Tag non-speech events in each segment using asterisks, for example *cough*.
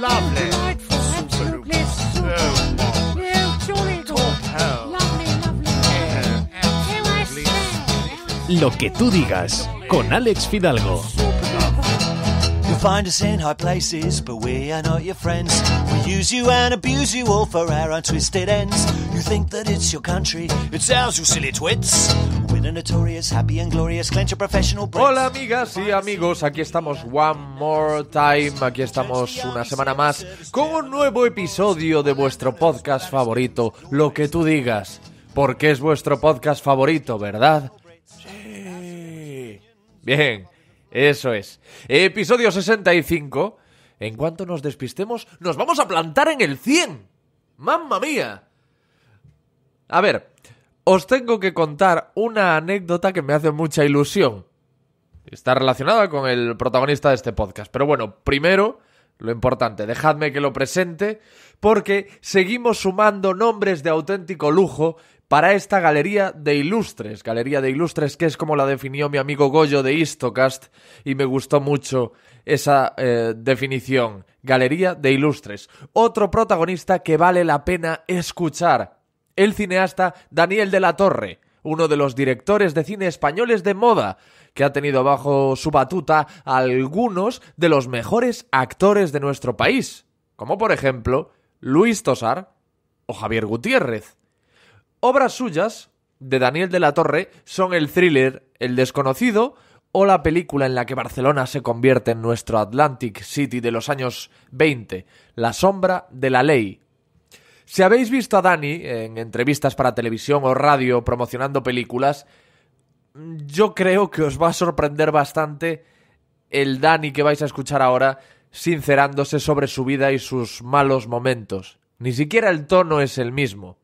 lovely. Delightful. Absolutely. So warm. No, jolly Top hell. Lovely, lovely. Air, absolutely. Lo que tú digas con Alex Fidalgo. you find us in high places, but we are not your friends. We use you and abuse you all for our untwisted ends. You think that it's your country, it's ours, you silly twits. Hola amigas y amigos, aquí estamos one more time, aquí estamos una semana más con un nuevo episodio de vuestro podcast favorito, lo que tú digas, porque es vuestro podcast favorito, ¿verdad? Sí. Bien, eso es. Episodio 65. En cuanto nos despistemos, nos vamos a plantar en el 100. ¡Mamma mía! A ver, os tengo que contar una anécdota que me hace mucha ilusión. Está relacionada con el protagonista de este podcast. Pero bueno, primero, lo importante, dejadme que lo presente, porque seguimos sumando nombres de auténtico lujo para esta galería de ilustres, galería de ilustres que es como la definió mi amigo Goyo de Istocast y me gustó mucho esa eh, definición, galería de ilustres. Otro protagonista que vale la pena escuchar, el cineasta Daniel de la Torre, uno de los directores de cine españoles de moda, que ha tenido bajo su batuta algunos de los mejores actores de nuestro país, como por ejemplo Luis Tosar o Javier Gutiérrez. Obras suyas de Daniel de la Torre son el thriller El desconocido, o la película en la que Barcelona se convierte en nuestro Atlantic City de los años 20, La sombra de la ley, si habéis visto a Dani en entrevistas para televisión o radio promocionando películas, yo creo que os va a sorprender bastante el Dani que vais a escuchar ahora sincerándose sobre su vida y sus malos momentos. Ni siquiera el tono es el mismo.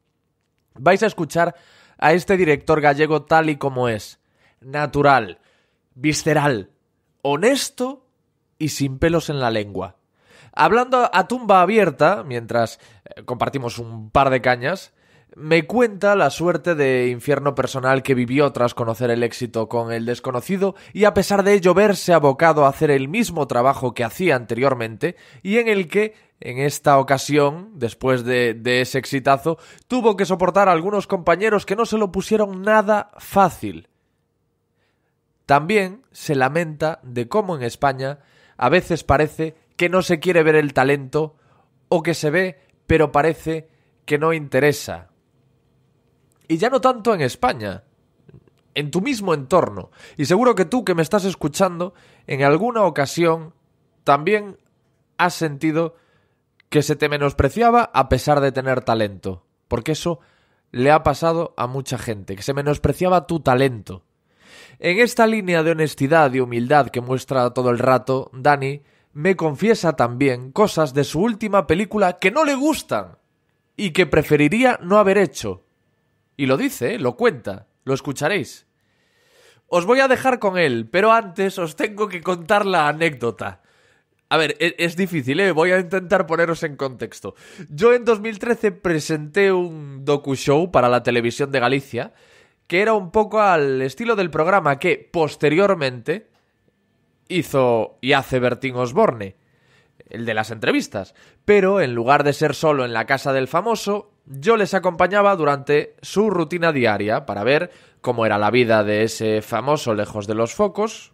Vais a escuchar a este director gallego tal y como es, natural, visceral, honesto y sin pelos en la lengua. Hablando a tumba abierta, mientras eh, compartimos un par de cañas, me cuenta la suerte de infierno personal que vivió tras conocer el éxito con el desconocido y a pesar de ello verse abocado a hacer el mismo trabajo que hacía anteriormente y en el que, en esta ocasión, después de, ese exitazo, tuvo que soportar a algunos compañeros que no se lo pusieron nada fácil. También se lamenta de cómo en España a veces parece que no se quiere ver el talento o que se ve pero parece que no interesa. Y ya no tanto en España, en tu mismo entorno. Y seguro que tú que me estás escuchando, en alguna ocasión también has sentido que se te menospreciaba a pesar de tener talento. Porque eso le ha pasado a mucha gente, que se menospreciaba tu talento. En esta línea de honestidad y humildad que muestra todo el rato, Dani me confiesa también cosas de su última película que no le gustan y que preferiría no haber hecho. Y lo dice, lo cuenta, lo escucharéis. Os voy a dejar con él, pero antes os tengo que contar la anécdota. A ver, e-, es, difícil, ¿eh? voy a intentar poneros en contexto. Yo en 2013 presenté un docu-show para la televisión de Galicia, que era un poco al estilo del programa que posteriormente hizo y hace Bertín Osborne, el de las entrevistas, pero en lugar de ser solo en la casa del famoso, yo les acompañaba durante su rutina diaria para ver cómo era la vida de ese famoso lejos de los focos,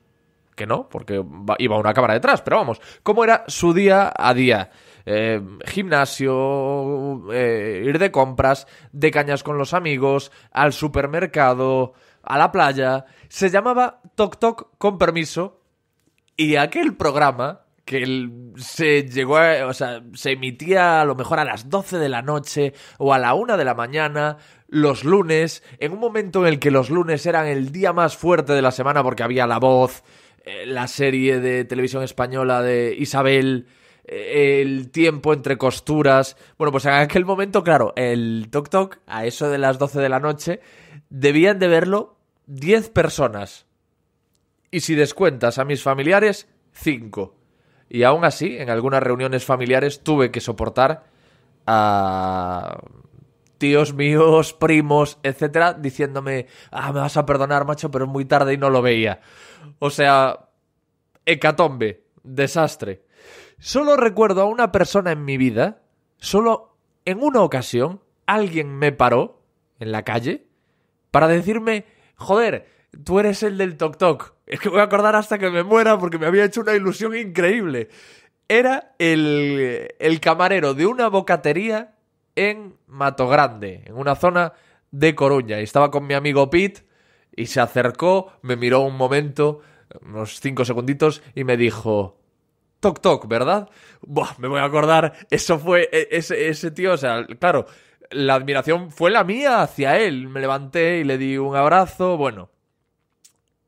que no, porque iba una cámara detrás, pero vamos, cómo era su día a día. Eh, gimnasio, eh, ir de compras, de cañas con los amigos, al supermercado, a la playa. Se llamaba Toc Toc con permiso y aquel programa que se llegó o sea, se emitía a lo mejor a las 12 de la noche o a la 1 de la mañana los lunes, en un momento en el que los lunes eran el día más fuerte de la semana porque había La Voz, eh, la serie de televisión española de Isabel, eh, el tiempo entre costuras. Bueno, pues en aquel momento, claro, el Tok Tok, a eso de las 12 de la noche, debían de verlo 10 personas y si descuentas a mis familiares, 5. Y aún así, en algunas reuniones familiares tuve que soportar a tíos míos, primos, etcétera, diciéndome, ah, me vas a perdonar, macho, pero es muy tarde y no lo veía. O sea, hecatombe, desastre. Solo recuerdo a una persona en mi vida, solo en una ocasión, alguien me paró en la calle para decirme, joder, tú eres el del toc toc. Es que voy a acordar hasta que me muera porque me había hecho una ilusión increíble. Era el, camarero de una bocatería en Mato Grande, en una zona de Coruña. Y estaba con mi amigo Pete y se acercó, me miró un momento, unos cinco segunditos, y me dijo, Toc Toc, ¿verdad? Buah, me voy a acordar, eso fue e, ese, tío, o sea, claro, la admiración fue la mía hacia él. Me levanté y le di un abrazo, bueno,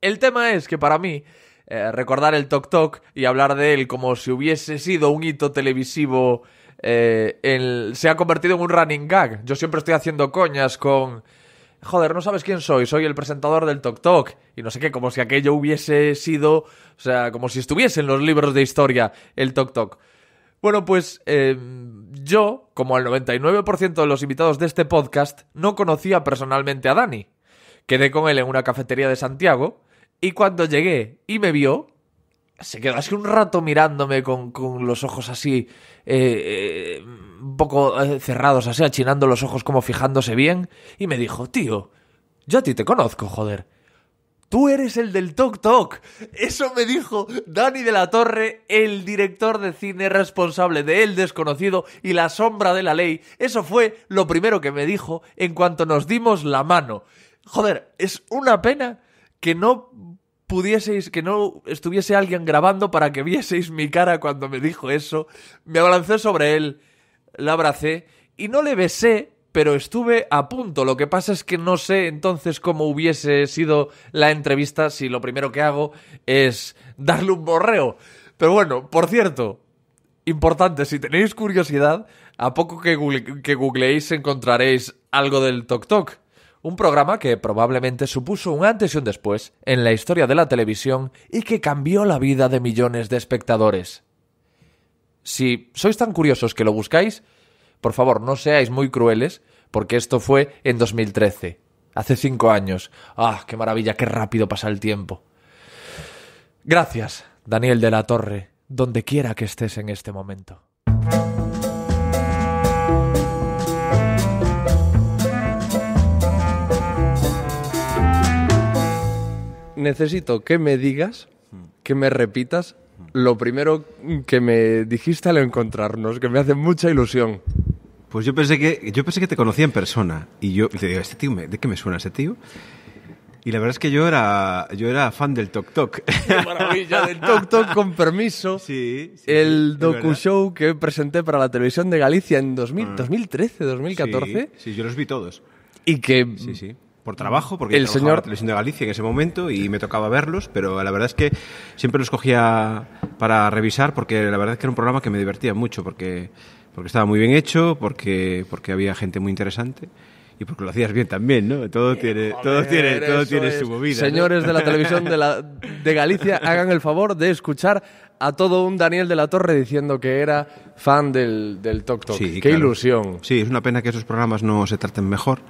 el tema es que para mí, eh, recordar el Tok Tok y hablar de él como si hubiese sido un hito televisivo, eh, se ha convertido en un running gag. Yo siempre estoy haciendo coñas con... Joder, no sabes quién soy, soy el presentador del Tok Tok. Y no sé qué, como si aquello hubiese sido, o sea, como si estuviese en los libros de historia el Tok Tok. Bueno, pues em, yo, como el 99% de los invitados de este podcast, no conocía personalmente a Dani. Quedé con él en una cafetería de Santiago y cuando llegué y me vio, se quedó así un rato mirándome con, los ojos así, eh, eh, un poco eh, cerrados, así achinando los ojos como fijándose bien, y me dijo, tío, yo a ti te conozco, joder. Tú eres el del Tok Tok. Eso me dijo Dani de la Torre, el director de cine responsable de El Desconocido y La Sombra de la Ley. Eso fue lo primero que me dijo en cuanto nos dimos la mano. Joder, es una pena que no pudieseis, que no estuviese alguien grabando para que vieseis mi cara cuando me dijo eso. Me abalancé sobre él, la abracé y no le besé, pero estuve a punto. Lo que pasa es que no sé entonces cómo hubiese sido la entrevista si lo primero que hago es darle un borreo. Pero bueno, por cierto, importante, si tenéis curiosidad, a poco que, que googleéis encontraréis algo del Tok Tok. Un programa que probablemente supuso un antes y un después en la historia de la televisión y que cambió la vida de millones de espectadores. Si sois tan curiosos que lo buscáis, por favor no seáis muy crueles, porque esto fue en 2013, hace cinco años. ¡Ah, qué maravilla, qué rápido pasa el tiempo! Gracias, Daniel de la Torre, donde quiera que estés en este momento. necesito que me digas, que me repitas lo primero que me dijiste al encontrarnos, que me hace mucha ilusión. Pues yo pensé que, yo pensé que te conocía en persona. Y yo te digo, ¿este tío ¿de qué me suena ese tío? Y la verdad es que yo era, yo era fan del Tok Tok. *laughs* maravilla! Del Tok Tok con permiso. *laughs* Sí. el docu-show que presenté para la televisión de Galicia en 2013, 2014. Ah. Sí, sí, yo los vi todos. Y que sí, sí por trabajo, porque el señor la televisión de Galicia en ese momento y me tocaba verlos, pero la verdad es que siempre los cogía para revisar porque la verdad es que era un programa que me divertía mucho porque porque estaba muy bien hecho, porque porque había gente muy interesante y porque lo hacías bien también, ¿no? Todo eh, tiene, todo tiene, todo tiene su movida. Señores de la televisión de, la, de Galicia, hagan el favor de escuchar a todo un Daniel de la Torre diciendo que era fan del, del Tok Tok. Sí, Qué ilusión. Sí, es una pena que esos programas no se traten mejor.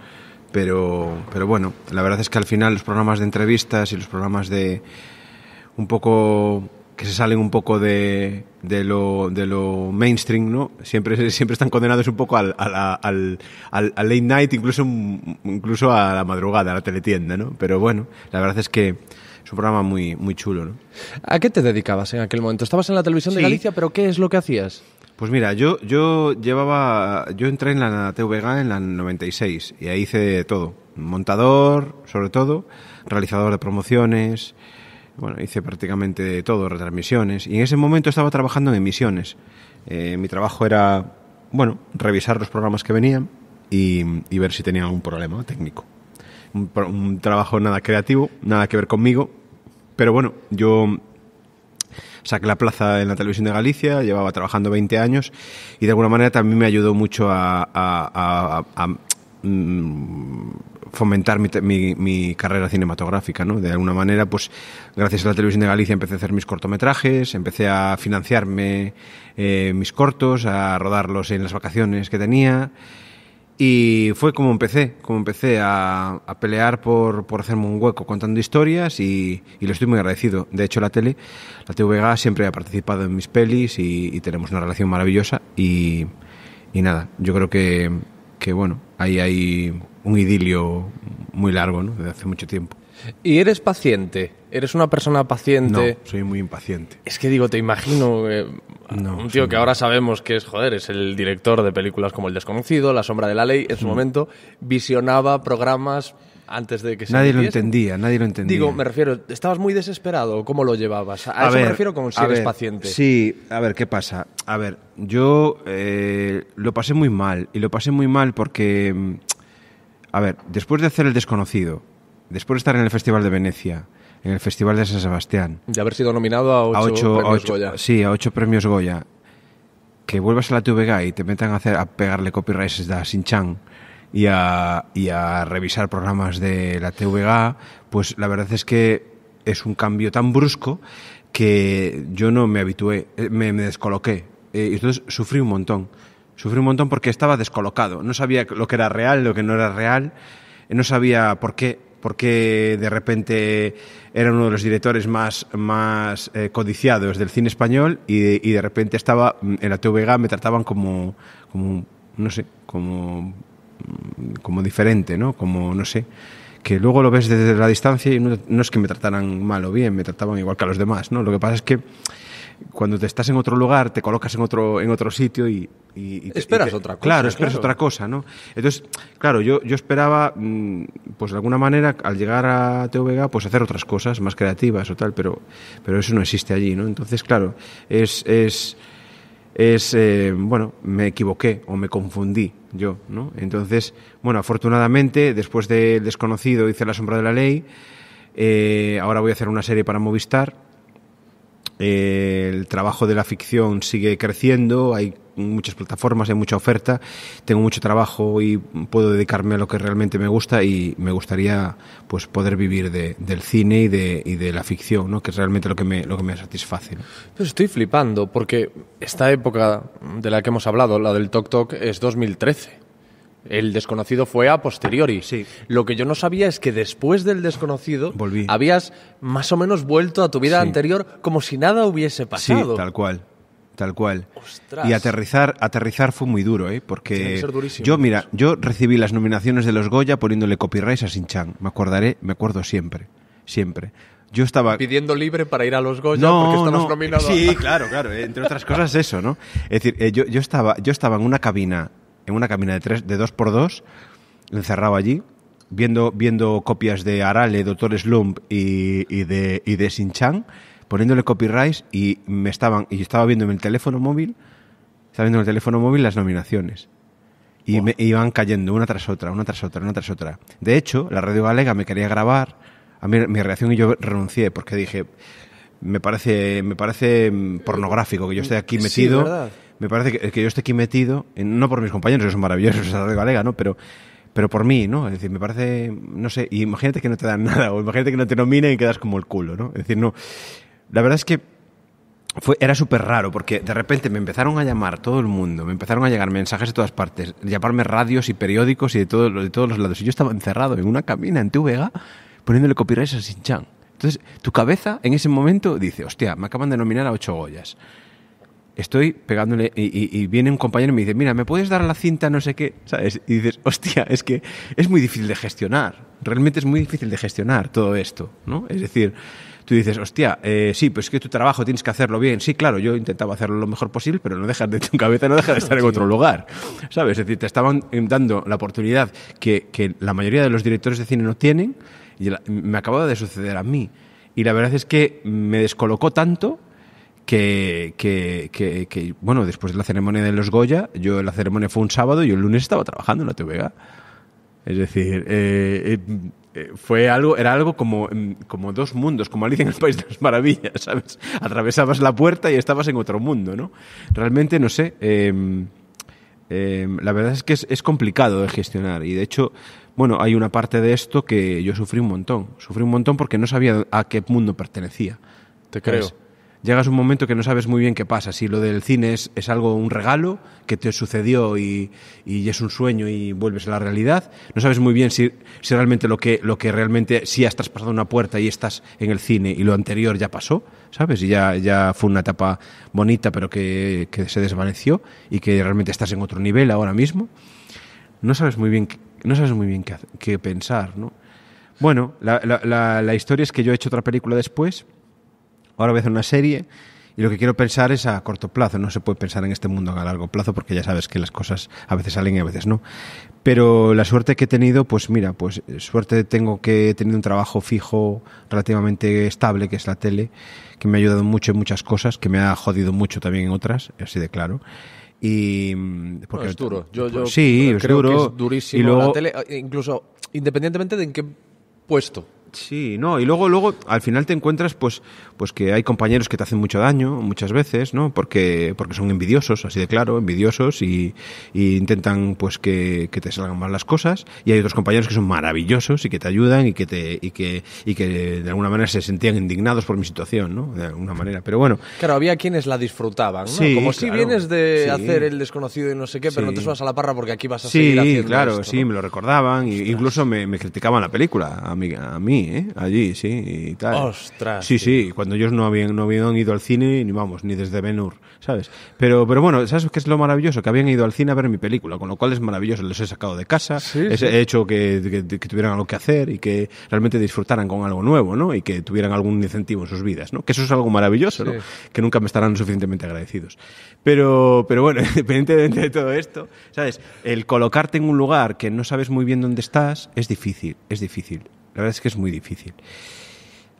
Pero, pero bueno, la verdad es que al final los programas de entrevistas y los programas de un poco que se salen un poco de, de, lo, de lo mainstream, ¿no? Siempre, *laughs* siempre están condenados un poco al, al, late night, incluso, incluso a la madrugada, a la teletienda, ¿no? Pero bueno, la verdad es que es un programa muy, muy chulo, ¿no? ¿A qué te dedicabas en aquel momento? Estabas en la televisión de Galicia, pero ¿qué es lo que hacías? Pues mira, yo, yo llevaba, yo entré en la TVGA en la 96 y ahí hice todo. Montador, sobre todo, realizador de promociones, bueno, hice prácticamente todo, retransmisiones. Y en ese momento estaba trabajando en emisiones. Eh, mi trabajo era, bueno, revisar los programas que venían y, ver si tenía algún problema técnico. un trabajo nada creativo, nada que ver conmigo, pero bueno, yo saqué la plaza en la televisión de Galicia, llevaba trabajando 20 años y de alguna manera también me ayudó mucho a, mm, fomentar mi, carrera cinematográfica, ¿no? De alguna manera, pues gracias a la televisión de Galicia empecé a hacer mis cortometrajes, empecé a financiarme eh, mis cortos, a rodarlos en las vacaciones que tenía. Y fue como empecé, como empecé a, pelear por, por, hacerme un hueco contando historias y, y, lo estoy muy agradecido. De hecho, la tele, la TVG siempre ha participado en mis pelis y, tenemos una relación maravillosa y, y nada, yo creo que, que, bueno, ahí hay un idilio muy largo, ¿no? Desde hace mucho tiempo. ¿Y eres paciente? ¿Eres una persona paciente? No, soy muy impaciente. Es que digo, te imagino eh, un tío que ahora sabemos que es, joder, es el director de películas como El Desconocido, La Sombra de la Ley, en su mm. momento visionaba programas antes de que se Nadie lo entendía, nadie lo entendía. Digo, me refiero, ¿estabas muy desesperado? ¿Cómo lo llevabas? A, eso me refiero con si eres paciente. Sí, a ver, ¿qué pasa? A ver, yo eh, lo pasé muy mal, y lo pasé muy mal porque, mm, a ver, después de hacer El Desconocido, después de estar en el Festival de Venecia, en el Festival de San Sebastián. De haber sido nominado a ocho, premios Goya. Sí, a ocho premios Goya. Que vuelvas a la TVG y te metan a, hacer, a pegarle copyrights de Sinchan y a, y a revisar programas de la TVG, pues la verdad es que es un cambio tan brusco que yo no me habitué, eh, me, descoloqué. y eh, entonces sufrí un montón. Sufrí un montón porque estaba descolocado. No sabía lo que era real, lo que no era real. No sabía por qué porque de repente era uno de los directores más, más eh, codiciados del cine español y de, repente estaba mm, en la TVG, me trataban como, como no sé, como, mm, como diferente, ¿no? Como, no sé, que luego lo ves desde la distancia y no, es que me trataran mal o bien, me trataban igual que a los demás, ¿no? Lo que pasa es que cuando te estás en otro lugar, te colocas en otro, en otro sitio y... esperas otra cosa. Claro, esperas otra cosa, ¿no? Entonces, claro, yo, yo esperaba, mm, pues de alguna manera, al llegar a TVG, pues hacer otras cosas más creativas o tal, pero, pero eso no existe allí, ¿no? Entonces, claro, es... es es, eh, bueno, me equivoqué o me confundí yo, ¿no? Entonces, bueno, afortunadamente, después de El Desconocido hice La Sombra de la Ley, eh, ahora voy a hacer una serie para Movistar, el trabajo de la ficción sigue creciendo, hay muchas plataformas, hay mucha oferta, tengo mucho trabajo y puedo dedicarme a lo que realmente me gusta y me gustaría pues poder vivir del cine y de, la ficción, ¿no? que es realmente lo que me, lo que me satisface. estoy flipando porque esta época de la que hemos hablado, la del Tok Tok, es 2013. El desconocido fue a posteriori. Sí. Lo que yo no sabía es que después del desconocido habías más o menos vuelto a tu vida anterior como si nada hubiese pasado. Sí, tal cual. Tal cual. Y aterrizar, aterrizar fue muy duro, ¿eh? Porque yo, mira, pues. yo recibí las nominaciones de los Goya poniéndole copyright a Sinchang. Me acordaré, me acuerdo siempre, siempre. Yo estaba pidiendo libre para ir a los Goya porque estamos no. Sí, claro, claro. Eh, entre otras cosas eso, ¿no? Es decir, eh, yo, yo estaba, yo estaba en una cabina en una cabina de, tres, de dos, x 2 encerrado allí, viendo, viendo copias de Arale, Doctor Slump y, y de, y de Sinchan, poniéndole copyright y me estaban, y estaba viendo en el teléfono móvil, estaba en el teléfono móvil las nominaciones. Y me iban cayendo una tras otra, una tras otra, una tras otra. De hecho, la radio galega me quería grabar, a mí, mi reacción y yo renuncié porque dije, me parece, me parece mm, pornográfico que yo esté aquí metido. Sí, me parece que, yo esté aquí metido, no por mis compañeros, ellos son maravillosos, *laughs* es Radio Galega, ¿no? Pero pero por mí, ¿no? Es decir, me parece, no sé, imagínate que no te dan *laughs* nada, o imagínate que no te nominen y quedas como el culo, ¿no? Es decir, no. La verdad es que fue, era súper raro, porque de repente me empezaron a llamar todo el mundo, me empezaron a llegar mensajes de todas partes, llamarme radios y periódicos y de, de todos los lados. Y yo estaba encerrado en una cabina en Vega poniéndole copyrights a Sinchan. Entonces, tu cabeza en ese momento dice, hostia, me acaban de nominar a ocho Goyas estoy pegándole y, viene un compañero y me dice, mira, ¿me puedes dar la cinta no sé qué? ¿Sabes? Y dices, hostia, es que es muy difícil de gestionar, realmente es muy difícil de gestionar todo esto, ¿no? Es decir, tú dices, hostia, eh, sí, pues es que tu trabajo tienes que hacerlo bien, sí, claro, yo intentaba hacerlo lo mejor posible, pero no dejas de tu cabeza, no deja de estar en otro lugar, ¿sabes? Es decir, te estaban eh, dando la oportunidad que, que la mayoría de los directores de cine no tienen y me me acababa de suceder a mí. Y la verdad es que me descolocó tanto que, bueno, después de la ceremonia de los Goya, yo la ceremonia fue un sábado y el lunes estaba trabajando en la TVA. Es decir, eh, eh, eh, fue algo, era algo como, mm, como dos mundos, como Alicia en el País de las Maravillas, ¿sabes? *laughs* Atravesabas la puerta y estabas en otro mundo, ¿no? Realmente, no sé, em, em, la verdad es que es, complicado de gestionar y de hecho bueno, hay una parte de esto que yo sufrí un montón. Sufrí un montón porque no sabía a qué mundo pertenecía. Te creo llegas a un momento que no sabes muy bien qué pasa, si lo del cine es, algo, un regalo que te sucedió y, es un sueño y vuelves a la realidad, no sabes muy bien si, si realmente lo que, lo que realmente, si has traspasado una puerta y estás en el cine y lo anterior ya pasó, ¿sabes? Y ya, ya fue una etapa bonita pero que, que se desvaneció y que realmente estás en otro nivel ahora mismo, no sabes muy bien, no sabes muy bien qué, pensar, ¿no? Bueno, la, la historia es que yo he hecho otra película después ahora voy a hacer una serie y lo que quiero pensar es a corto plazo, no se puede pensar en este mundo a largo plazo porque ya sabes que las cosas a veces salen y a veces no. Pero la suerte que he tenido, pues mira, pues eh, suerte tengo que he tenido un trabajo fijo relativamente estable que es la tele, que me ha ayudado mucho en muchas cosas, que me ha jodido mucho también en otras, así de claro. Y mm, es duro. Yo, sí, es duro. Que es durísimo y luego, la tele, eh, incluso independientemente de en qué puesto Sí, no, y luego, luego, al final te encuentras, pues, pues que hay compañeros que te hacen mucho daño, muchas veces, ¿no? Porque, porque son envidiosos, así de claro, envidiosos, y, intentan, pues, que, te salgan mal las cosas, y hay otros compañeros que son maravillosos y que te ayudan y que te, y que, y que de alguna manera se sentían indignados por mi situación, ¿no? De alguna manera, pero bueno. Claro, había quienes la disfrutaban, Como si vienes de hacer el desconocido y no sé qué, pero no te subas a la parra porque aquí vas a seguir haciendo Sí, claro, sí, me lo recordaban, e incluso me, criticaban la película, a mí, a mí ¿eh? Allí, sí, y tal. ¡Ostras! Sí, sí, cuando ellos no habían, no habían ido al cine, ni vamos, ni desde Benur, ¿sabes? Pero, pero bueno, ¿sabes qué es lo maravilloso? Que habían ido al cine a ver mi película, con lo cual es maravilloso. Los he sacado de casa, he hecho que, tuvieran algo que hacer y que realmente disfrutaran con algo nuevo, ¿no? Y que tuvieran algún incentivo en sus vidas, ¿no? Que eso es algo maravilloso, ¿no? Que nunca me estarán suficientemente agradecidos. Pero, pero bueno, *laughs* independientemente de todo esto, ¿sabes? El colocarte en un lugar que no sabes muy bien dónde estás es difícil, es difícil. La verdad es que es muy difícil.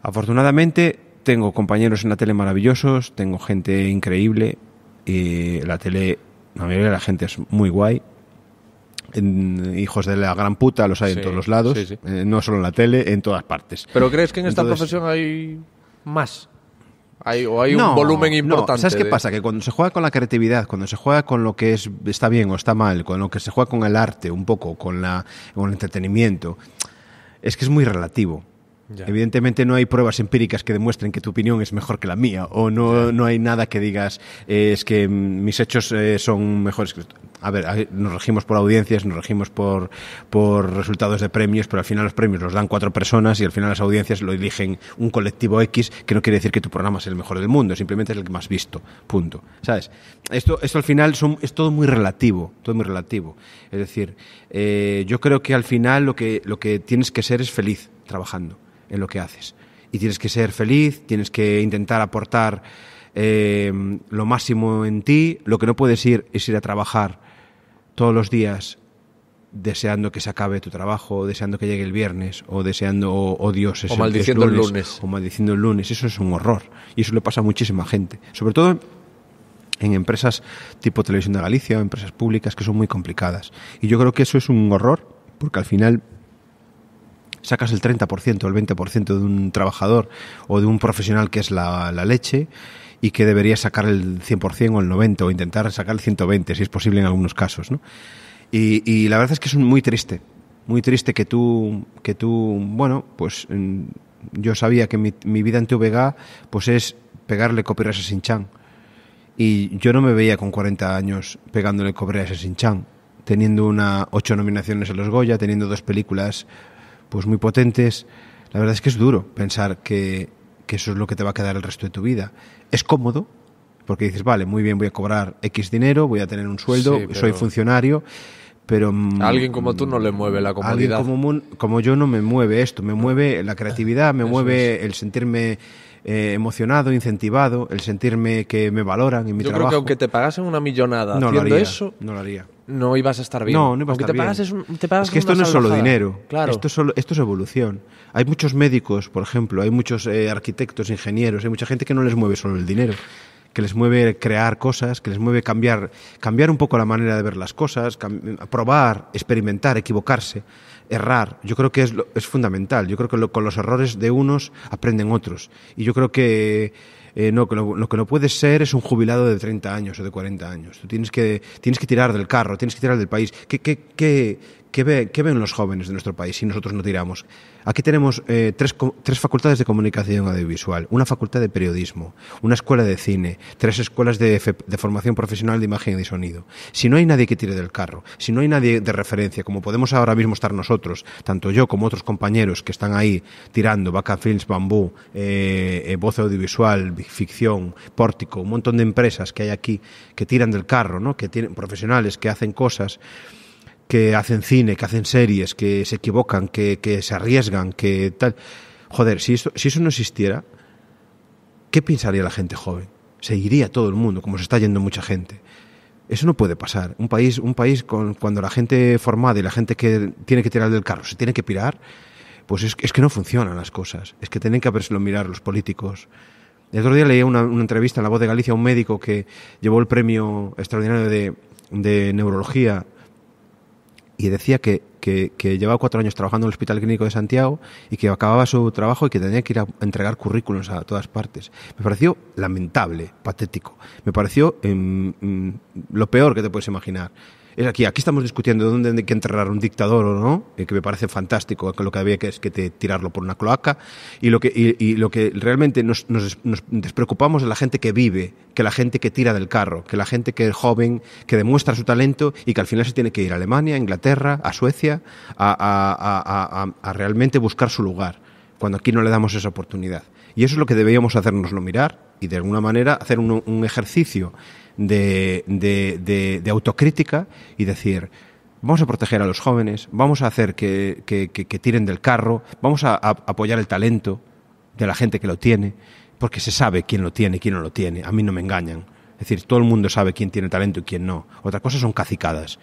Afortunadamente tengo compañeros en la tele maravillosos, tengo gente increíble, la tele, la mayoría la gente es muy guay. hijos de la gran puta los hay en todos los lados, eh, no solo en la tele, en todas partes. ¿Pero crees que en esta profesión hay más? Hay, o hay un volumen importante. No. ¿Sabes qué pasa? Que cuando se juega con la creatividad, cuando se juega con lo que es, está bien o está mal, con lo que se juega con el arte, un poco, con, la, con el entretenimiento, es que es muy relativo. Evidentemente no hay pruebas empíricas que demuestren que tu opinión es mejor que la mía o no, no hay nada que digas eh, es que mis hechos eh, son mejores que a ver, nos regimos por audiencias, nos regimos por, por resultados de premios, pero al final los premios los dan cuatro personas y al final las audiencias lo eligen un colectivo X, que no quiere decir que tu programa sea el mejor del mundo, simplemente es el que más visto, punto. ¿Sabes? Esto, esto al final es todo muy relativo, todo muy relativo. Es decir, eh, yo creo que al final lo que, lo que tienes que ser es feliz trabajando en lo que haces. Y tienes que ser feliz, tienes que intentar aportar eh, lo máximo en ti. Lo que no puedes ir es ir a trabajar todos los días deseando que se acabe tu trabajo, deseando que llegue el viernes, o deseando, o, oh, Dios, o maldiciendo el lunes. O maldiciendo el lunes, eso es un horror. Y eso le pasa a muchísima gente. Sobre todo en empresas tipo Televisión de Galicia, o empresas públicas que son muy complicadas. Y yo creo que eso es un horror, porque al final sacas el 30% o el 20% de un trabajador o de un profesional que es la leche y que debería sacar el 100% o el 90% o intentar sacar el 120% si es posible en algunos casos. ¿no? Y, y, la verdad es que es muy triste, muy triste que tú, que tú bueno, pues mm, yo sabía que mi, vida en TVG pues es pegarle copyright a Sinchan. Y yo no me veía con 40 años pegándole copyright a Sinchan, teniendo una ocho nominaciones a los Goya, teniendo dos películas pues muy potentes. La verdad es que es duro pensar que que eso es lo que te va a quedar el resto de tu vida. Es cómodo, porque dices, vale, muy bien, voy a cobrar X dinero, voy a tener un sueldo, soy funcionario, pero... Mm, alguien como tú no le mueve la comodidad. Alguien como, como yo no me mueve esto, me mueve la creatividad, me mueve el sentirme eh, emocionado, incentivado, el sentirme que me valoran en mi trabajo. Yo creo que aunque te pagasen una millonada no haciendo eso, no lo haría. No ibas a estar bien. No, no ibas a estar es, que esto no es solo dinero. Claro. Esto, es evolución. Hay muchos médicos, por ejemplo, hay muchos eh, arquitectos, ingenieros, hay mucha gente que no les mueve solo el dinero que les mueve crear cosas, que les mueve cambiar, cambiar un poco la manera de ver las cosas, probar, experimentar, equivocarse errar. Yo creo que es, es fundamental. Yo creo que con los errores de unos aprenden otros. Y yo creo que eh, no, que lo, que no puede ser es un jubilado de 30 años o de 40 años. Tú tienes que, tienes que tirar del carro, tienes que tirar del país. ¿Qué, qué, qué ¿Qué, ven los jóvenes de nuestro país si nosotros no tiramos? Aquí tenemos eh, tres, facultades de comunicación audiovisual, una facultad de periodismo, una escuela de cine, tres escuelas de, formación profesional de imagen y sonido. Si no hay nadie que tire del carro, si no hay nadie de referencia, como podemos ahora mismo estar nosotros, tanto yo como otros compañeros que están ahí tirando, Vaca Films, Bambú, eh, eh, Voz Audiovisual, Ficción, Pórtico, un montón de empresas que hay aquí que tiran del carro, ¿no? que tienen profesionales que hacen cosas que hacen cine, que hacen series, que se equivocan, que, se arriesgan, que tal. Joder, si, si eso no existiera, ¿qué pensaría la gente joven? Se iría todo el mundo, como se está yendo mucha gente. Eso no puede pasar. Un país, un país con, cuando la gente formada y la gente que tiene que tirar del carro se tiene que pirar, pues es, es que no funcionan las cosas. Es que tienen que habérselo mirar los políticos. El otro día leí una, entrevista en La Voz de Galicia a un médico que llevó el premio extraordinario de, de neurología y decía que, que, llevaba cuatro años trabajando en el Hospital Clínico de Santiago y que acababa su trabajo y que tenía que ir a entregar currículums a todas partes. Me pareció lamentable, patético. Me pareció em, mm, lo peor que te puedes imaginar es aquí, aquí estamos discutiendo dónde hay que enterrar un dictador o no, eh, que me parece fantástico, que lo que había que es que te, tirarlo por una cloaca, y lo que, lo que realmente nos, despreocupamos es la gente que vive, que la gente que tira del carro, que la gente que es joven, que demuestra su talento y que al final se tiene que ir a Alemania, a Inglaterra, a Suecia, a, realmente buscar su lugar, cuando aquí no le damos esa oportunidad. Y eso es lo que deberíamos hacernoslo mirar y de alguna manera hacer un ejercicio de, de, de, autocrítica y decir, vamos a proteger a los jóvenes, vamos a hacer que, tiren del carro, vamos a, apoyar el talento de la gente que lo tiene, porque se sabe quién lo tiene y quién no lo tiene, a mí no me engañan. Es decir, todo el mundo sabe quién tiene talento y quién no. Otra cosa son cacicadas.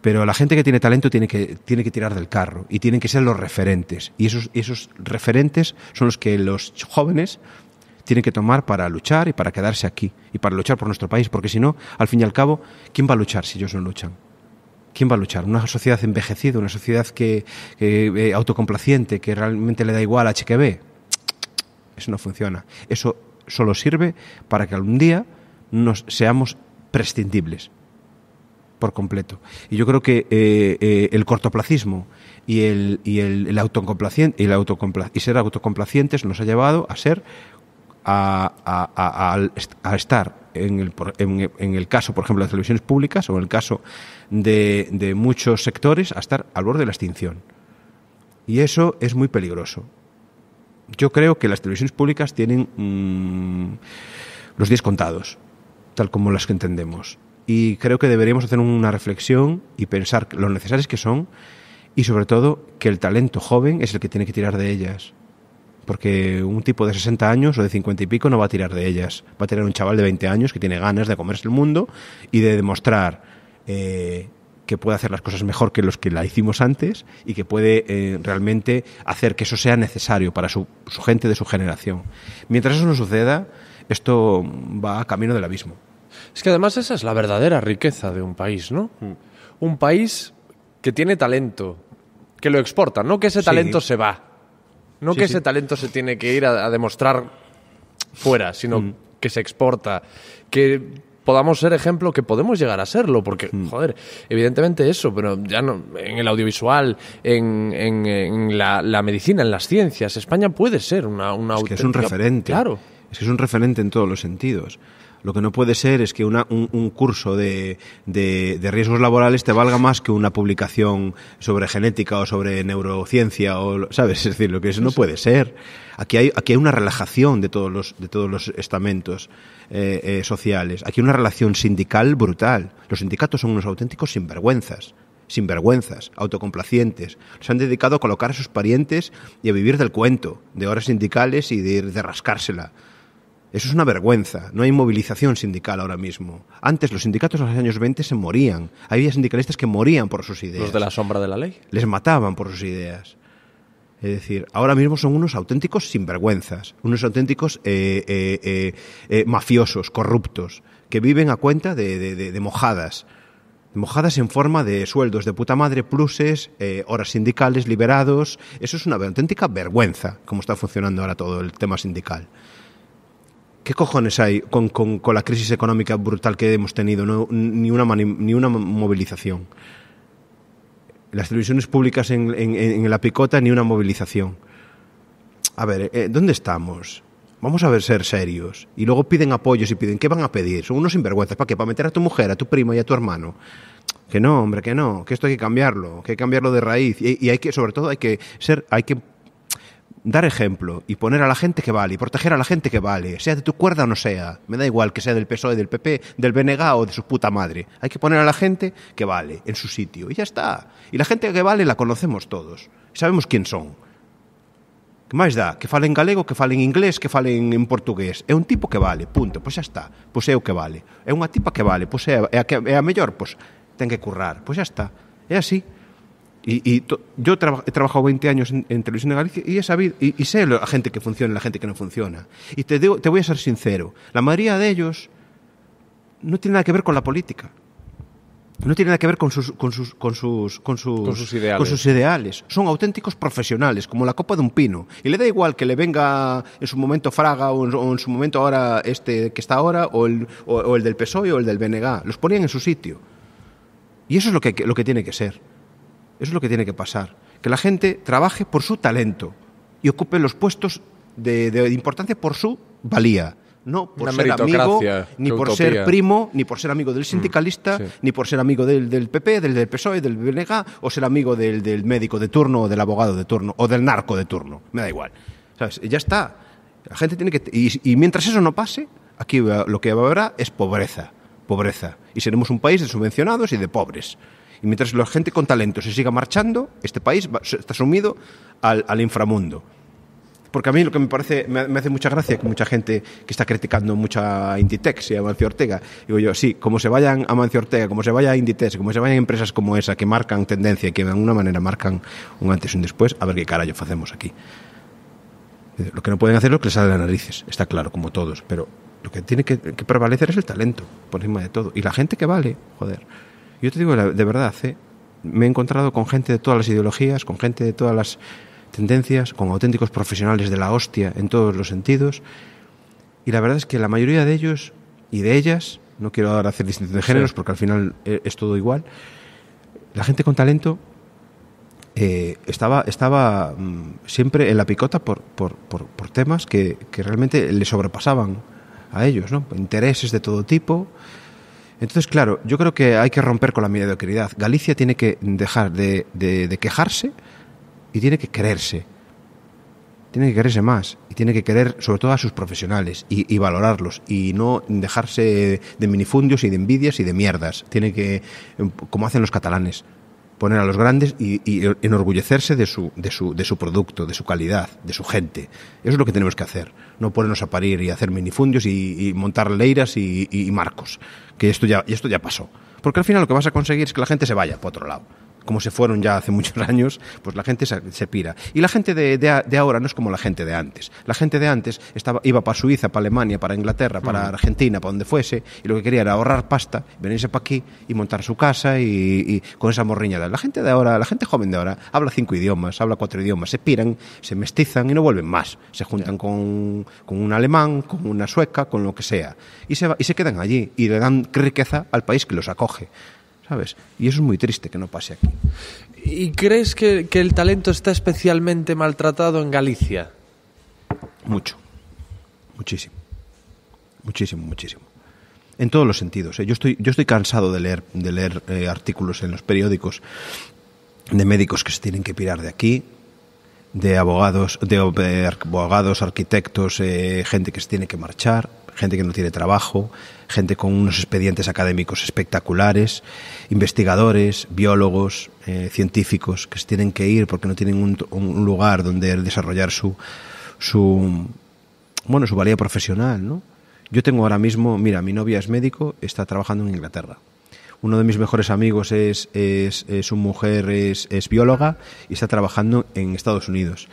Pero la gente que tiene talento tiene que, tiene que tirar del carro y tienen que ser los referentes. Y esos, esos referentes son los que los jóvenes tienen que tomar para luchar y para quedarse aquí y para luchar por nuestro país, porque si no, al fin y al cabo, ¿quién va a luchar si ellos no luchan? ¿Quién va a luchar? Una sociedad envejecida, una sociedad que, que eh, autocomplaciente, que realmente le da igual a HQB. Eso no funciona. Eso solo sirve para que algún día nos seamos prescindibles por completo. Y yo creo que eh, eh, el cortoplacismo y el, y el, autocomplaciente, el y ser autocomplacientes nos ha llevado a ser a, estar en el, caso, por ejemplo, de las televisiones públicas o en el caso de, muchos sectores, a estar al borde de la extinción. Y eso es muy peligroso. Yo creo que las televisiones públicas tienen mm, los días contados, tal como las que entendemos. Y creo que deberíamos hacer una reflexión y pensar lo necesarios que son y sobre todo que el talento joven es el que tiene que tirar de ellas porque un tipo de 60 años o de 50 y pico no va a tirar de ellas. Va a tirar un chaval de 20 años que tiene ganas de comerse el mundo y de demostrar eh, que puede hacer las cosas mejor que los que la hicimos antes y que puede eh, realmente hacer que eso sea necesario para su, gente de su generación. Mientras eso no suceda, esto va a camino del abismo. Es que además esa es la verdadera riqueza de un país, ¿no? Un país que tiene talento, que lo exporta, no que ese talento se va no que ese talento se tiene que ir a, demostrar fuera, sino mm. que se exporta, que podamos ser ejemplo, que podemos llegar a serlo, porque, mm. joder, evidentemente eso, pero ya no, en el audiovisual, en, en, la, medicina, en las ciencias, España puede ser una, una que es un referente. Claro. Es que es un referente en todos los sentidos. Lo que no puede ser es que un, curso de, riesgos laborales te valga más que una publicación sobre genética o sobre neurociencia, o, ¿sabes? Es decir, lo que eso no puede ser. Aquí hay, aquí hay una relajación de todos los, de todos los estamentos eh, eh, sociales. Aquí hay una relación sindical brutal. Los sindicatos son unos auténticos sinvergüenzas sinvergüenzas, autocomplacientes. Se han dedicado a colocar a sus parientes y a vivir del cuento, de horas sindicales y de, de rascársela. Eso es una vergüenza. No hay movilización sindical ahora mismo. Antes los sindicatos en los años 20 se morían. Había sindicalistas que morían por sus ideas. Los de la sombra de la ley. Les mataban por sus ideas. Es decir, ahora mismo son unos auténticos sinvergüenzas, unos auténticos eh, eh, eh, mafiosos, corruptos, que viven a cuenta de, de, mojadas. Mojadas en forma de sueldos de puta madre, pluses, horas sindicales liberados. Eso es una auténtica vergüenza, como está funcionando ahora todo el tema sindical. ¿Qué cojones hay con, la crisis económica brutal que hemos tenido? ni, una, ni una movilización. Las televisiones públicas en, la picota, ni una movilización. A ver, eh, ¿dónde estamos? Vamos a ver ser serios. Y luego piden apoyos y piden, ¿qué van a pedir? Son unos sinvergüenzas. ¿Para qué? ¿Para meter a tu mujer, a tu prima y a tu hermano? Que no, hombre, que no, que esto hay que cambiarlo, que hay que cambiarlo de raíz. Y, y hay que, sobre todo, hay que ser, hay que dar ejemplo y poner a la gente que vale y proteger a la gente que vale, sea de tu cuerda o no sea, me da igual que sea del PSOE, del PP, del BNG o de su puta madre. Hay que poner a la gente que vale en su sitio y ya está. Y la gente que vale la conocemos todos. Sabemos quién son. Que máis dá? Que falen galego, que falen inglés, que falen en portugués. É un tipo que vale, punto. Pois xa está. Pois é o que vale. É unha tipa que vale. Pois é, é, a, que, é a mellor. Pois ten que currar. Pois xa está. É así. Y, yo he trabajado 20 años en, televisión de Galicia y he y, sé la gente que funciona y la gente que no funciona. Y te, te voy a ser sincero, la mayoría de ellos no tiene nada que ver con la política. No tiene nada que ver con sus, con sus, con sus, con sus, ideales. Son auténticos profesionales, como la copa de un pino. Y le da igual que le venga en su momento Fraga o en, su momento ahora este que está ahora, o el, o, el del PSOE o el del e BNG. Los ponían en su sitio. Y eso es lo que, lo que tiene que ser. Eso es lo que tiene que pasar. Que la gente trabaje por su talento y ocupe los puestos de, importancia por su valía. No por ser amigo, ni por ser primo, ni por ser amigo del mm, sindicalista, ni por ser amigo del, PP, del, del PSOE, del BNG, o ser amigo del, médico de turno, o del abogado de turno, o del narco de turno. Me da igual. Ya está. La gente tiene que. Y, mientras eso no pase, aquí lo que habrá es pobreza. Pobreza. Y seremos un país de subvencionados y de pobres. Y mientras la gente con talento se siga marchando, este país está sumido al, inframundo porque a mí lo que me parece, me, hace mucha gracia que mucha gente que está criticando mucha Inditex y a Mancio Ortega, digo yo, sí, como se vayan a Mancio Ortega, como se vaya a Inditex, como se vayan empresas como esa que marcan tendencia y que de alguna manera marcan un antes y un después, a ver qué carajo hacemos aquí. Eh, lo que no pueden hacer es que les salen las narices, está claro, como todos, pero lo que tiene que, que prevalecer es el talento, por encima de todo. Y la gente que vale, joder. Yo te digo de verdad, ¿eh? me he encontrado con gente de todas las ideologías, con gente de todas las tendencias, con auténticos profesionales de la hostia en todos los sentidos. Y la verdad es que la mayoría de ellos y de ellas, no quiero ahora hacer distinción de géneros porque al final eh, es todo igual, la gente con talento eh, estaba, estaba mm, siempre en la picota por, temas que, que, realmente le sobrepasaban a ellos, intereses de todo tipo, entonces, claro, yo creo que hay que romper con la mediocridad. Galicia tiene que dejar de, quejarse y tiene que quererse. Tiene que quererse más y tiene que querer sobre todo a sus profesionales y, y valorarlos y no dejarse de minifundios y de envidias y de mierdas. Tiene que, em, como hacen los catalanes, poner a los grandes y, enorgullecerse de su, de, su, de su producto, de su calidad, de su gente. Eso es lo que tenemos que hacer, no ponernos a parir y hacer minifundios y, montar leiras y, marcos, que esto ya, esto ya pasó. Porque al final lo que vas a conseguir es que la gente se vaya por otro lado como se fueron ya hace muchos *laughs* años, pues la gente se, pira. Y la gente de, ahora no es como la gente de antes. La gente de antes estaba, iba para Suiza, para Alemania, para Inglaterra, para mm. Argentina, para donde fuese, y lo que quería era ahorrar pasta, venirse para aquí y montar su casa y, con esa morriñada. La gente de ahora, la gente joven de ahora, habla cinco idiomas, habla cuatro idiomas, se piran, se mestizan y no vuelven más. Se juntan con, con, un alemán, con una sueca, con lo que sea. Y se, y se quedan allí y le dan riqueza al país que los acoge. Y eso es muy triste que no pase aquí. ¿Y crees que, el talento está especialmente maltratado en Galicia? Mucho, muchísimo, muchísimo, muchísimo en todos los sentidos. ¿eh? Yo estoy, yo estoy cansado de leer, de leer eh, artículos en los periódicos de médicos que se tienen que pirar de aquí, de abogados, de eh, abogados, arquitectos, gente que se tiene que marchar gente que no tiene trabajo, gente con unos expedientes académicos espectaculares, investigadores, biólogos, eh, científicos que se tienen que ir porque no tienen un, lugar donde desarrollar su, su, bueno, su valía profesional, ¿no? Yo tengo ahora mismo, mira, mi novia es médico, está trabajando en Inglaterra. Uno de mis mejores amigos es, es, es su mujer es, es bióloga y está trabajando en Estados Unidos.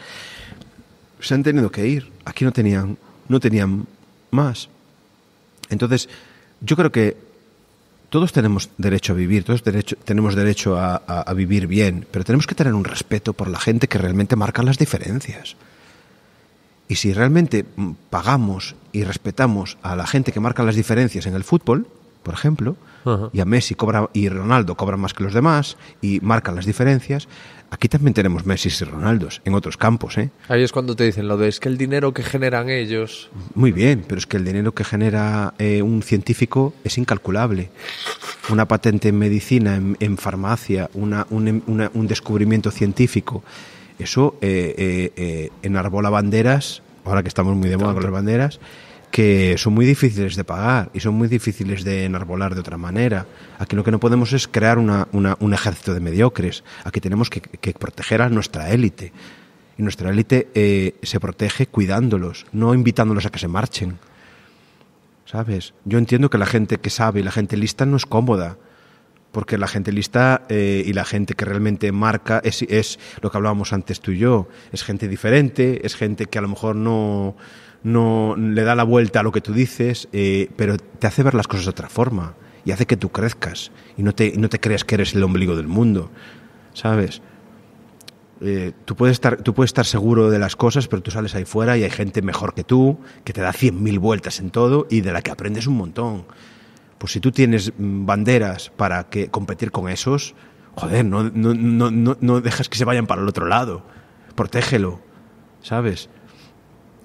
Se han tenido que ir. Aquí no tenían, no tenían más. Entonces, yo creo que todos tenemos derecho a vivir, todos derecho, tenemos derecho a, a, vivir bien, pero tenemos que tener un respeto por la gente que realmente marca las diferencias. Y si realmente pagamos y respetamos a la gente que marca las diferencias en el fútbol, por ejemplo, y a Messi cobra, y Ronaldo cobran más que los demás y marcan las diferencias. Aquí también tenemos Messi y Ronaldos en otros campos. ¿eh? Ahí es cuando te dicen lo de es que el dinero que generan ellos. Muy bien, pero es que el dinero que genera eh, un científico es incalculable. Una patente en medicina, en, farmacia, una, un, un, descubrimiento científico, eso eh, eh, eh, enarbola banderas, ahora que estamos muy de moda con las banderas que son muy difíciles de pagar y son muy difíciles de enarbolar de otra manera. Aquí lo que no podemos es crear una, un ejército de mediocres. Aquí tenemos que, proteger a nuestra élite. Y nuestra élite eh, se protege cuidándolos, no invitándolos a que se marchen. ¿Sabes? Yo entiendo que la gente que sabe y la gente lista no es cómoda porque la gente lista eh, y la gente que realmente marca es, es, lo que hablábamos antes tú y yo, es gente diferente, es gente que a lo mejor no, no le da la vuelta a lo que tú dices, eh, pero te hace ver las cosas de otra forma y hace que tú crezcas y no te, creas que eres el ombligo del mundo, ¿sabes? Eh, tú, puedes estar, tú puedes estar seguro de las cosas, pero tú sales ahí fuera y hay gente mejor que tú, que te da cien mil vueltas en todo y de la que aprendes un montón. Pues si tú tienes mm, banderas para que competir con esos, joder, no, no, no dejas que se vayan para el otro lado. Protégelo, ¿sabes?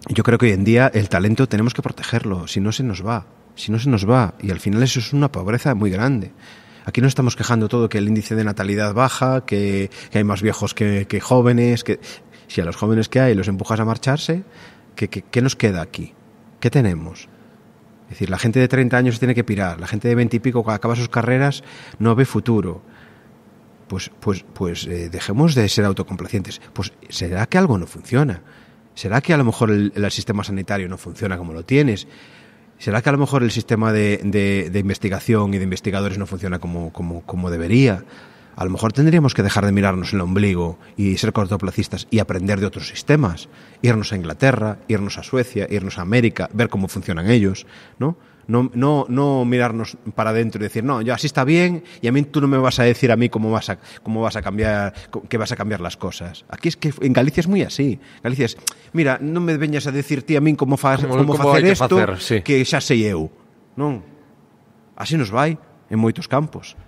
yo creo que hoy en día el talento tenemos que protegerlo, si no se nos va, si no se nos va, y al final eso es una pobreza muy grande. Aquí no estamos quejando todo que el índice de natalidad baja, que, hay más viejos que, jóvenes, que si a los jóvenes que hay los empujas a marcharse, ¿qué, nos queda aquí? ¿Qué tenemos? Es decir, la gente de 30 años se tiene que pirar, la gente de 20 y pico que acaba sus carreras no ve futuro. Pues, pues, pues eh, dejemos de ser autocomplacientes. Pues será que algo no funciona. ¿Será que a lo mejor el, sistema sanitario no funciona como lo tienes? ¿Será que a lo mejor el sistema de, investigación y de investigadores no funciona como, como, como, debería? A lo mejor tendríamos que dejar de mirarnos el ombligo y ser cortoplacistas y aprender de otros sistemas. Irnos a Inglaterra, irnos a Suecia, irnos a América, ver cómo funcionan ellos, ¿no? no, no, no mirarnos para adentro y decir, no, yo así está bien y a mí tú no me vas a decir a mí cómo vas a, cómo vas a cambiar, que vas a cambiar las cosas. Aquí es que en Galicia es muy así. Galicia es, mira, no me veñas a decir ti a mí como, fa, como, como, hacer facer isto, facer, sí. que xa sei eu. Non? Así nos vai en moitos campos.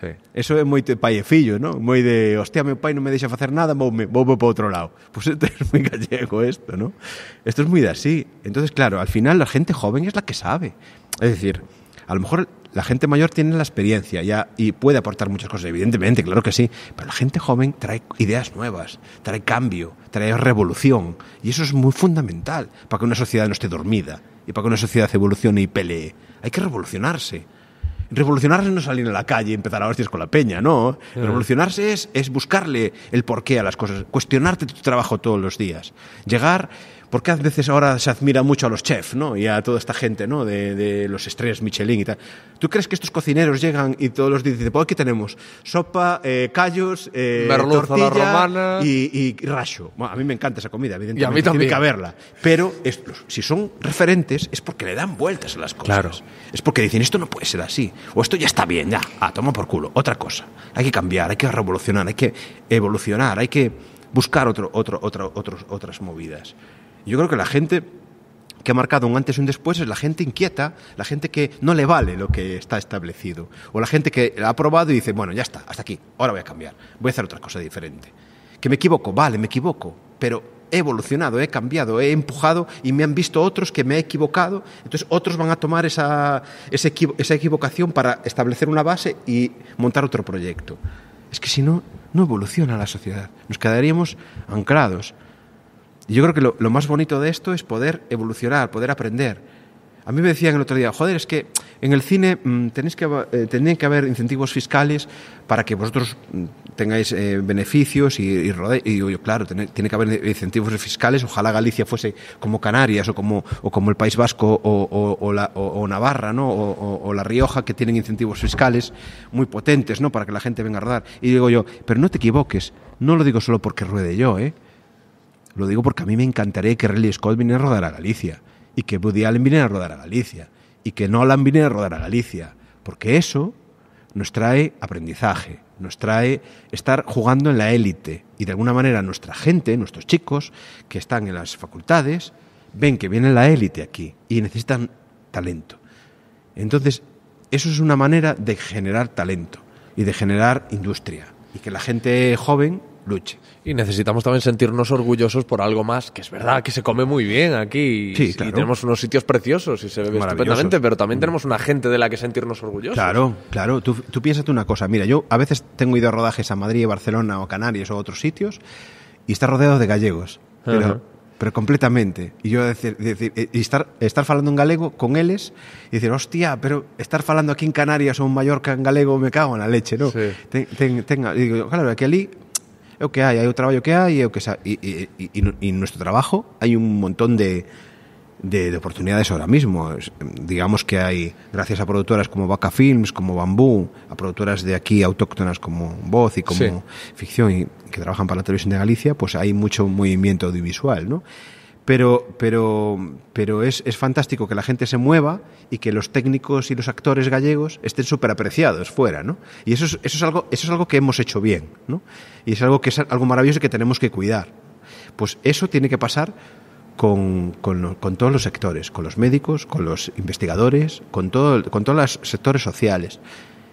Sí. Eso es muy payefillo no muy de, hostia, mi pai no me deja hacer nada, voume, para otro lado. pues esto es muy gallego esto, ¿no? Esto es muy de así. Entonces, claro, al final la gente joven es la que sabe. Es decir, a lo mejor la gente mayor tiene la experiencia ya y puede aportar muchas cosas, evidentemente, claro que sí, pero la gente joven trae ideas nuevas, trae cambio, trae revolución y eso es muy fundamental para que una sociedad no esté dormida y para que una sociedad evolucione y pelee. Hay que revolucionarse, revolucionarse no salir a la calle y empezar a hostias con la peña, no. Revolucionarse es, es buscarle el porqué a las cosas, cuestionarte tu trabajo todos los días, llegar porque a veces ahora se admira mucho a los chefs ¿no? y a toda esta gente ¿no? de, los estrellas Michelin y tal. ¿Tú crees que estos cocineros llegan y todos los días dicen, pues aquí tenemos sopa, eh, callos, eh, tortilla romana. Y, y a mí me encanta esa comida, evidentemente. a mí también. Tiene que haberla. Pero si son referentes es porque le dan vueltas a las cosas. Claro. Es porque dicen, esto no puede ser así. O esto ya está bien, ya. Ah, toma por culo. Otra cosa. Hay que cambiar, hay que revolucionar, hay que evolucionar, hay que buscar otro, otro, otra, otras movidas. Yo creo que la gente que ha marcado un antes y un después es la gente inquieta, la gente que no le vale lo que está establecido, o la gente que ha probado y dice, bueno, ya está, hasta aquí, ahora voy a cambiar, voy a hacer otra cosa diferente. Que me equivoco, vale, me equivoco, pero he evolucionado, he cambiado, he empujado y me han visto otros que me he equivocado, entonces otros van a tomar esa, esa equivocación para establecer una base y montar otro proyecto. Es que si no, no evoluciona la sociedad, nos quedaríamos anclados. Y yo creo que lo, más bonito de esto es poder evolucionar, poder aprender. A mí me decían el otro día, joder, es que en el cine mm, tenéis que, eh, tendrían que haber incentivos fiscales para que vosotros mm, tengáis eh, beneficios y, y, y yo, claro, tiene, que haber eh, incentivos fiscales, ojalá Galicia fuese como Canarias o como, el País Vasco o, Navarra o, La Rioja, que tienen incentivos fiscales muy potentes ¿no? para que la gente venga a rodar. Y digo yo, pero no te equivoques, no lo digo solo porque ruede yo, ¿eh? Lo digo porque a mí me encantaría que Riley Scott viniera a rodar a Galicia y que Woody Allen viniera a rodar a Galicia y que Nolan viniera a rodar a Galicia, porque eso nos trae aprendizaje, nos trae estar jugando en la élite y de alguna manera nuestra gente, nuestros chicos que están en las facultades, ven que viene la élite aquí y necesitan talento. Entonces, eso es una manera de generar talento y de generar industria y que la gente joven luche. Y necesitamos también sentirnos orgullosos por algo más, que es verdad que se come muy bien aquí. Sí, y, tenemos unos sitios preciosos y se bebe estupendamente, pero también mm. tenemos una gente de la que sentirnos orgullosos. Claro, claro. Tú, tú piénsate una cosa. Mira, yo a veces tengo ido a rodajes a Madrid, Barcelona o Canarias o otros sitios y está rodeado de gallegos. Pero, pero completamente. Y yo decir, decir eh, y estar, estar falando en galego con ellos y decir, hostia, pero estar falando aquí en Canarias o en Mallorca en galego me cago en la leche, ¿no? Sí. claro, aquí allí hay o que hay hay que hay y en nuestro trabajo hay un montón de, de, oportunidades ahora mismo. Digamos que hay, gracias a productoras como Vaca Films, como Bambú, a productoras de aquí autóctonas como Voz y como Ficción y que trabajan para la televisión de Galicia, pues hay mucho movimiento audiovisual, ¿no? pero, pero, pero es, fantástico que la gente se mueva y que los técnicos y los actores gallegos estén súper apreciados fuera, ¿no? Y eso es, eso, es algo, eso es algo que hemos hecho bien, ¿no? Y es algo que es algo maravilloso que tenemos que cuidar. Pues eso tiene que pasar con, todos los sectores, con los médicos, con los investigadores, con, todo, con todos los sectores sociales.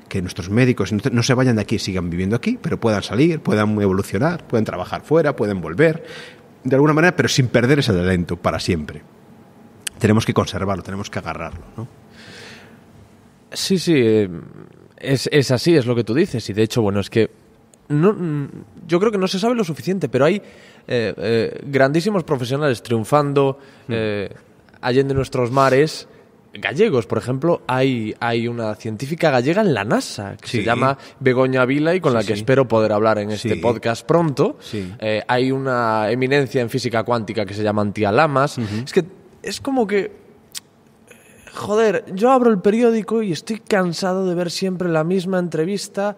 Que nuestros médicos no se vayan de aquí, sigan viviendo aquí, pero puedan salir, puedan evolucionar, puedan trabajar fuera, pueden volver de alguna manera, pero sin perder ese talento para siempre. Tenemos que conservarlo, tenemos que agarrarlo. ¿no? Sí, sí, eh, es, es así, es lo que tú dices. Y de hecho, bueno, es que no, mm, yo creo que no se sabe lo suficiente, pero hay eh, eh, grandísimos profesionales triunfando, mm. allende nuestros mares, gallegos. Por ejemplo, hay, hay una científica gallega en la NASA que se llama Begoña Vila y con la que espero poder hablar en este podcast pronto. Eh, hay una eminencia en física cuántica que se llama Antía Lamas. Es que es como que joder, yo abro el periódico y estoy cansado de ver siempre la misma entrevista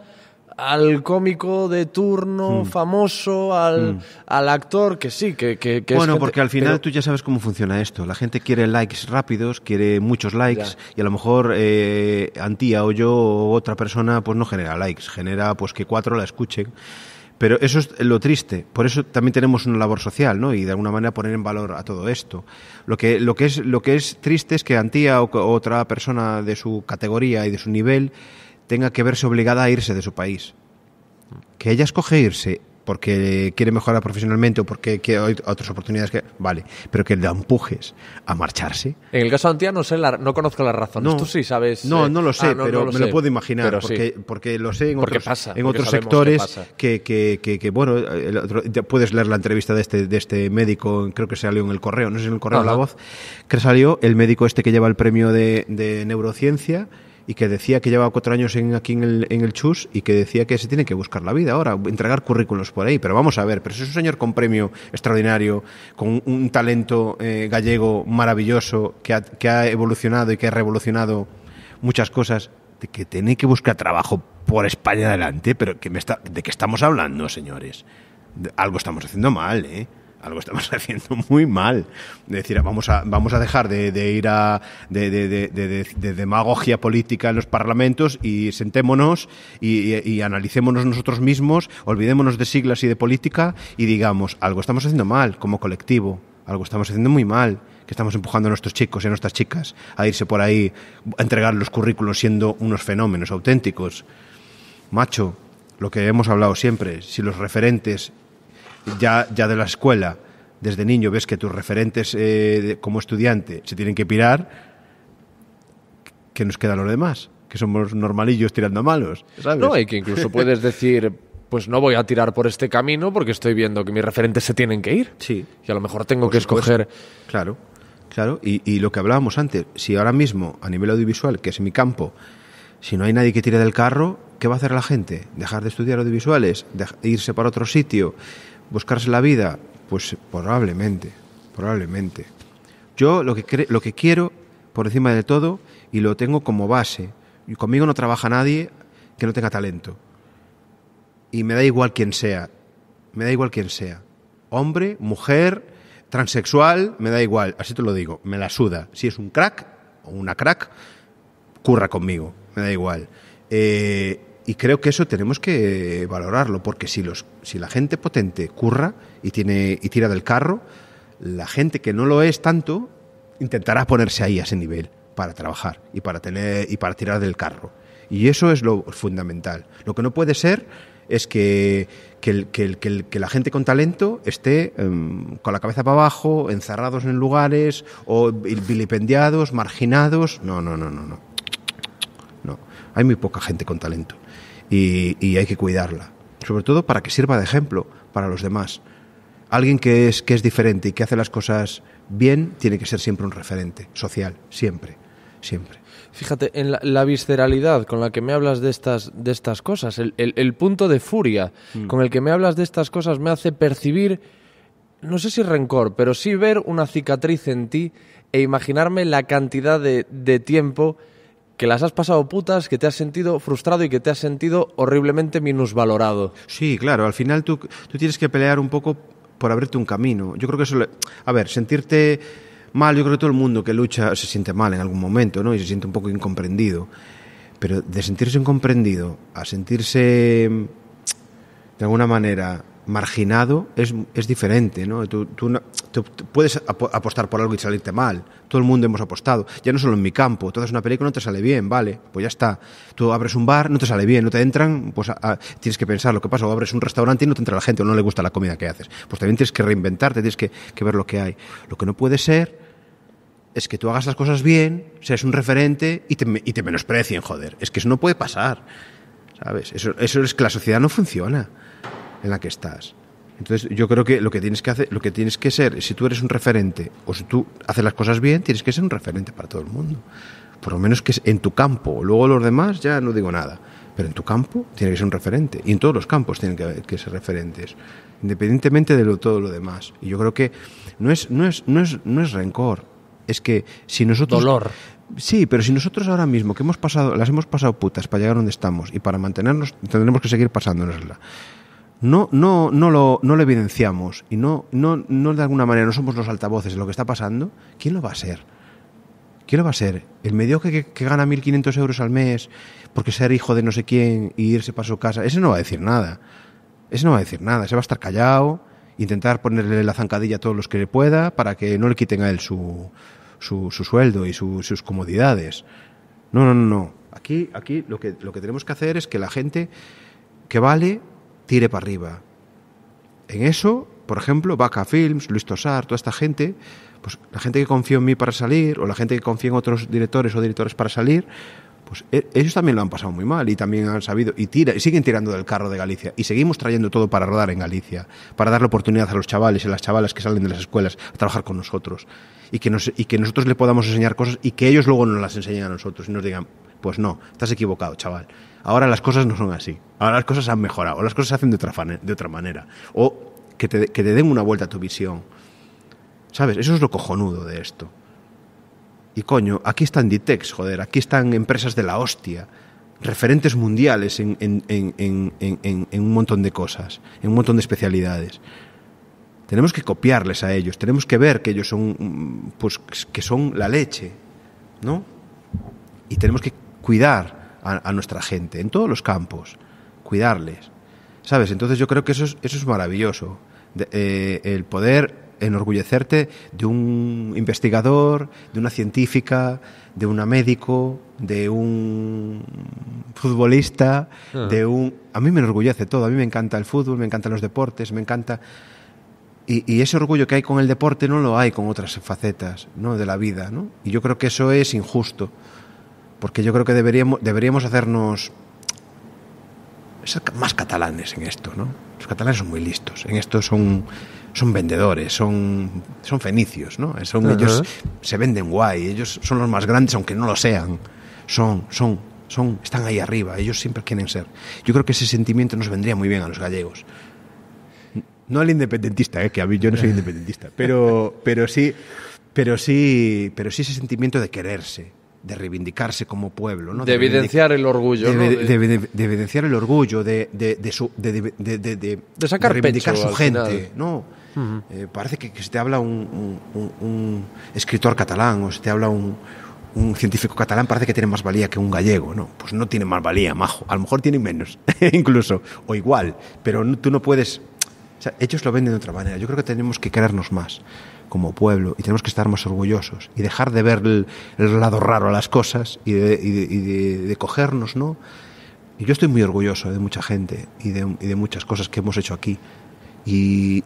al cómico de turno hmm. famoso, hmm. al, actor, que sí, que... que, bueno, porque al final tú ya sabes cómo funciona esto. La gente quiere likes rápidos, quiere muchos likes y a lo mejor eh, Antía o yo o otra persona pues no genera likes, genera pues que cuatro la escuchen. Pero eso es lo triste. Por eso también tenemos una labor social, ¿no? Y de alguna manera poner en valor a todo esto. Lo que, lo que, es, lo que es triste es que Antía o otra persona de su categoría y de su nivel tenga que verse obligada a irse de su país. Que ella escoge irse porque quiere mejorar profesionalmente o porque hay otras oportunidades que vale, pero que le empujes a marcharse. En el caso de Antía no sé, la, no conozco las razones. No, Tú sí sabes. No, eh, no lo sé, ah, pero me lo puedo imaginar porque, lo sé en otros, pasa, en otros sectores que, que, bueno, puedes leer la entrevista de este de este médico, creo que salió en el correo, no sé si en el correo la voz, que salió el médico este que lleva el premio de neurociencia y que decía que llevaba cuatro años en, aquí en el, en el Chus y que decía que se tiene que buscar la vida ahora, entregar currículos por ahí. Pero vamos a ver, pero si es un señor con premio extraordinario, con un, talento eh, gallego maravilloso que ha, evolucionado y que ha revolucionado muchas cosas, de que tiene que buscar trabajo por España adelante, pero que me está, ¿de qué estamos hablando, señores? algo estamos haciendo mal, ¿eh? algo estamos *laughs* haciendo muy mal. decir, vamos a, vamos a dejar de, ir a de, demagogia política en los parlamentos y sentémonos y, analicémonos nosotros mismos, olvidémonos de siglas y de política y digamos, algo estamos haciendo mal como colectivo, algo estamos haciendo muy mal que estamos empujando a nuestros chicos y a nuestras chicas a irse por ahí a entregar los currículos siendo unos fenómenos auténticos. Macho, lo que hemos hablado siempre, si los referentes ya, ya de la escuela, desde niño, ves que tus referentes eh, como estudiante se tienen que pirar, ¿qué nos queda los demás? Que somos normalillos tirando malos, ¿sabes? No, y que incluso puedes *laughs* decir, pues no voy a tirar por este camino porque estoy viendo que mis referentes se tienen que ir. Sí. Y a lo mejor tengo que escoger. Claro, claro. Y, y lo que hablábamos antes, si ahora mismo, a nivel audiovisual, que es mi campo, si no hay nadie que tire del carro, ¿qué va a hacer la gente? ¿Dejar de estudiar audiovisuales? ¿Irse para otro sitio? buscarse la vida, pues probablemente, probablemente. Yo lo que, lo que quiero, por encima de todo, y lo tengo como base, y conmigo no trabaja nadie que no tenga talento. Y me da igual quién sea, me da igual quién sea. Hombre, mujer, transexual, me da igual, así te lo digo, me la suda. Si es un crack o una crack, curra conmigo, me da igual. Eh, y creo que eso tenemos que valorarlo, porque si, los, si la gente potente curra y, tiene, y tira del carro, la gente que no lo es tanto intentará ponerse ahí a ese nivel para trabajar y para, tener, y para tirar del carro. Y eso es lo fundamental. Lo que no puede ser es que, que, la gente con talento esté em, con la cabeza para abajo, encerrados en lugares, o vilipendiados, marginados. No, no, no, no, no. No. Hay muy poca gente con talento y, hay que cuidarla. Sobre todo para que sirva de ejemplo para los demás. Alguien que es, que es diferente y que hace las cosas bien tiene que ser siempre un referente social, siempre, siempre. Fíjate, en la, visceralidad con la que me hablas de estas, de estas cosas, el, el, punto de furia mm. con el que me hablas de estas cosas me hace percibir, no sé si rencor, pero sí ver una cicatriz en ti e imaginarme la cantidad de, de tiempo que las has pasado putas, que te has sentido frustrado y que te has sentido horriblemente minusvalorado. Sí, claro, al final tú, tú tienes que pelear un poco por abrirte un camino. Yo creo que eso... A ver, sentirte mal, yo creo que todo el mundo que lucha se siente mal en algún momento, ¿no? Y se siente un poco incomprendido. Pero de sentirse incomprendido a sentirse, de alguna manera, marginado es, diferente, ¿no? Tú, puedes apostar por algo y salirte mal. Todo el mundo hemos apostado. Ya no solo en mi campo. Tú haces una película, no te sale bien, vale, pues ya está. Tú abres un bar, no te sale bien, no te entran, pues tienes que pensar lo que pasa. O abres un restaurante y no te entra la gente o no le gusta la comida que haces. Pues también tienes que reinventarte, tienes que, ver lo que hay. Lo que no puede ser es que tú hagas las cosas bien, seas un referente y te, menosprecien, joder. Es que eso no puede pasar, ¿sabes? Eso, eso es que la sociedad no funciona en la que estás. Entonces, yo creo que lo que tienes que hacer, lo que tienes que ser, si tú eres un referente o si tú haces las cosas bien, tienes que ser un referente para todo el mundo. Por lo menos que en tu campo, luego los demás ya no digo nada, pero en tu campo tiene que ser un referente y en todos los campos tienen que, ser referentes, independientemente de todo lo demás. Y yo creo que no es no es no es no es rencor, es que si nosotros dolor Sí, pero si nosotros ahora mismo que hemos pasado, las hemos pasado putas para llegar donde estamos y para mantenernos, tendremos que seguir pasándonosla no, no, no, lo, no lo evidenciamos y no, no, no de alguna manera no somos los altavoces de lo que está pasando, ¿quién lo va a ser? ¿Quién lo va a ser? ¿El medio que, que gana 1.500 euros al mes porque ser hijo de no sé quién ...e irse para su casa? Ese no va a decir nada. Ese no va a decir nada. Ese va a estar callado, intentar ponerle la zancadilla a todos los que le pueda para que no le quiten a él su, su, su sueldo y sus comodidades. No, no, no. Aquí, aquí lo, que, lo que tenemos que hacer es que la gente que vale tire para arriba. En eso, por ejemplo, Vaca Films, Luis Tosar, toda esta gente, pues la gente que confió en mí para salir, o la gente que confía en otros directores o directores para salir, pues e, ellos también lo han pasado muy mal y también han sabido y tira y siguen tirando del carro de Galicia y seguimos trayendo todo para rodar en Galicia, para darle oportunidad a los chavales y a las chavalas que salen de las escuelas a trabajar con nosotros y que y que nosotros le podamos enseñar cosas y que ellos luego nos las enseñen a nosotros y nos digan, pues no, estás equivocado, chaval ahora las cosas no son así. Ahora las cosas han mejorado, o las cosas se hacen de otra, manera. O que te, den una vuelta a tu visión. ¿Sabes? Eso es lo cojonudo de esto. Y coño, aquí están Ditex, joder, aquí están empresas de la hostia, referentes mundiales en, en, un montón de cosas, en un montón de especialidades. Tenemos que copiarles a ellos, tenemos que ver que ellos son, pues, que son la leche, ¿no? Y tenemos que cuidar a, nuestra gente, en todos los campos, cuidarles. ¿Sabes? Entonces yo creo que eso es, eso es maravilloso. Eh, el poder enorgullecerte de un investigador, de una científica, de un médico, de un futbolista, ah. de un... A mí me enorgullece todo, a mí me encanta el fútbol, me encantan los deportes, me encanta... Y, y, ese orgullo que hay con el deporte no lo hay con otras facetas ¿no? de la vida, ¿no? Y yo creo que eso es injusto porque yo creo que deberíamos, deberíamos hacernos más catalanes en esto, ¿no? Los catalanes son muy listos, en esto son, son vendedores, son, son fenicios, ¿no? Ellos se venden guay, ellos son los más grandes, aunque no lo sean, son, son, son, están ahí arriba, ellos siempre quieren ser. Yo creo que ese sentimiento nos vendría muy bien a los gallegos. No al independentista, ¿eh? que a yo no soy independentista, pero, pero, sí, pero, sí, pero sí ese sentimiento de quererse, de reivindicarse como pueblo, ¿no? De, evidenciar el orgullo, de, evidenciar el orgullo, de, sacar reivindicar su gente, ¿no? Eh, parece que, si te habla un, escritor catalán o si te habla un, científico catalán, parece que tiene más valía que un gallego, ¿no? Pues no tiene más valía, majo. A lo mejor tiene menos, *laughs* incluso, o igual, pero tú no puedes... O sea, ellos lo venden de otra manera. Yo creo que tenemos que querernos más como pueblo y tenemos que estar más orgullosos y dejar de ver el, lado raro a las cosas y de, cogernos, ¿no? Y yo estoy muy orgulloso de mucha gente y de, muchas cosas que hemos hecho aquí. Y,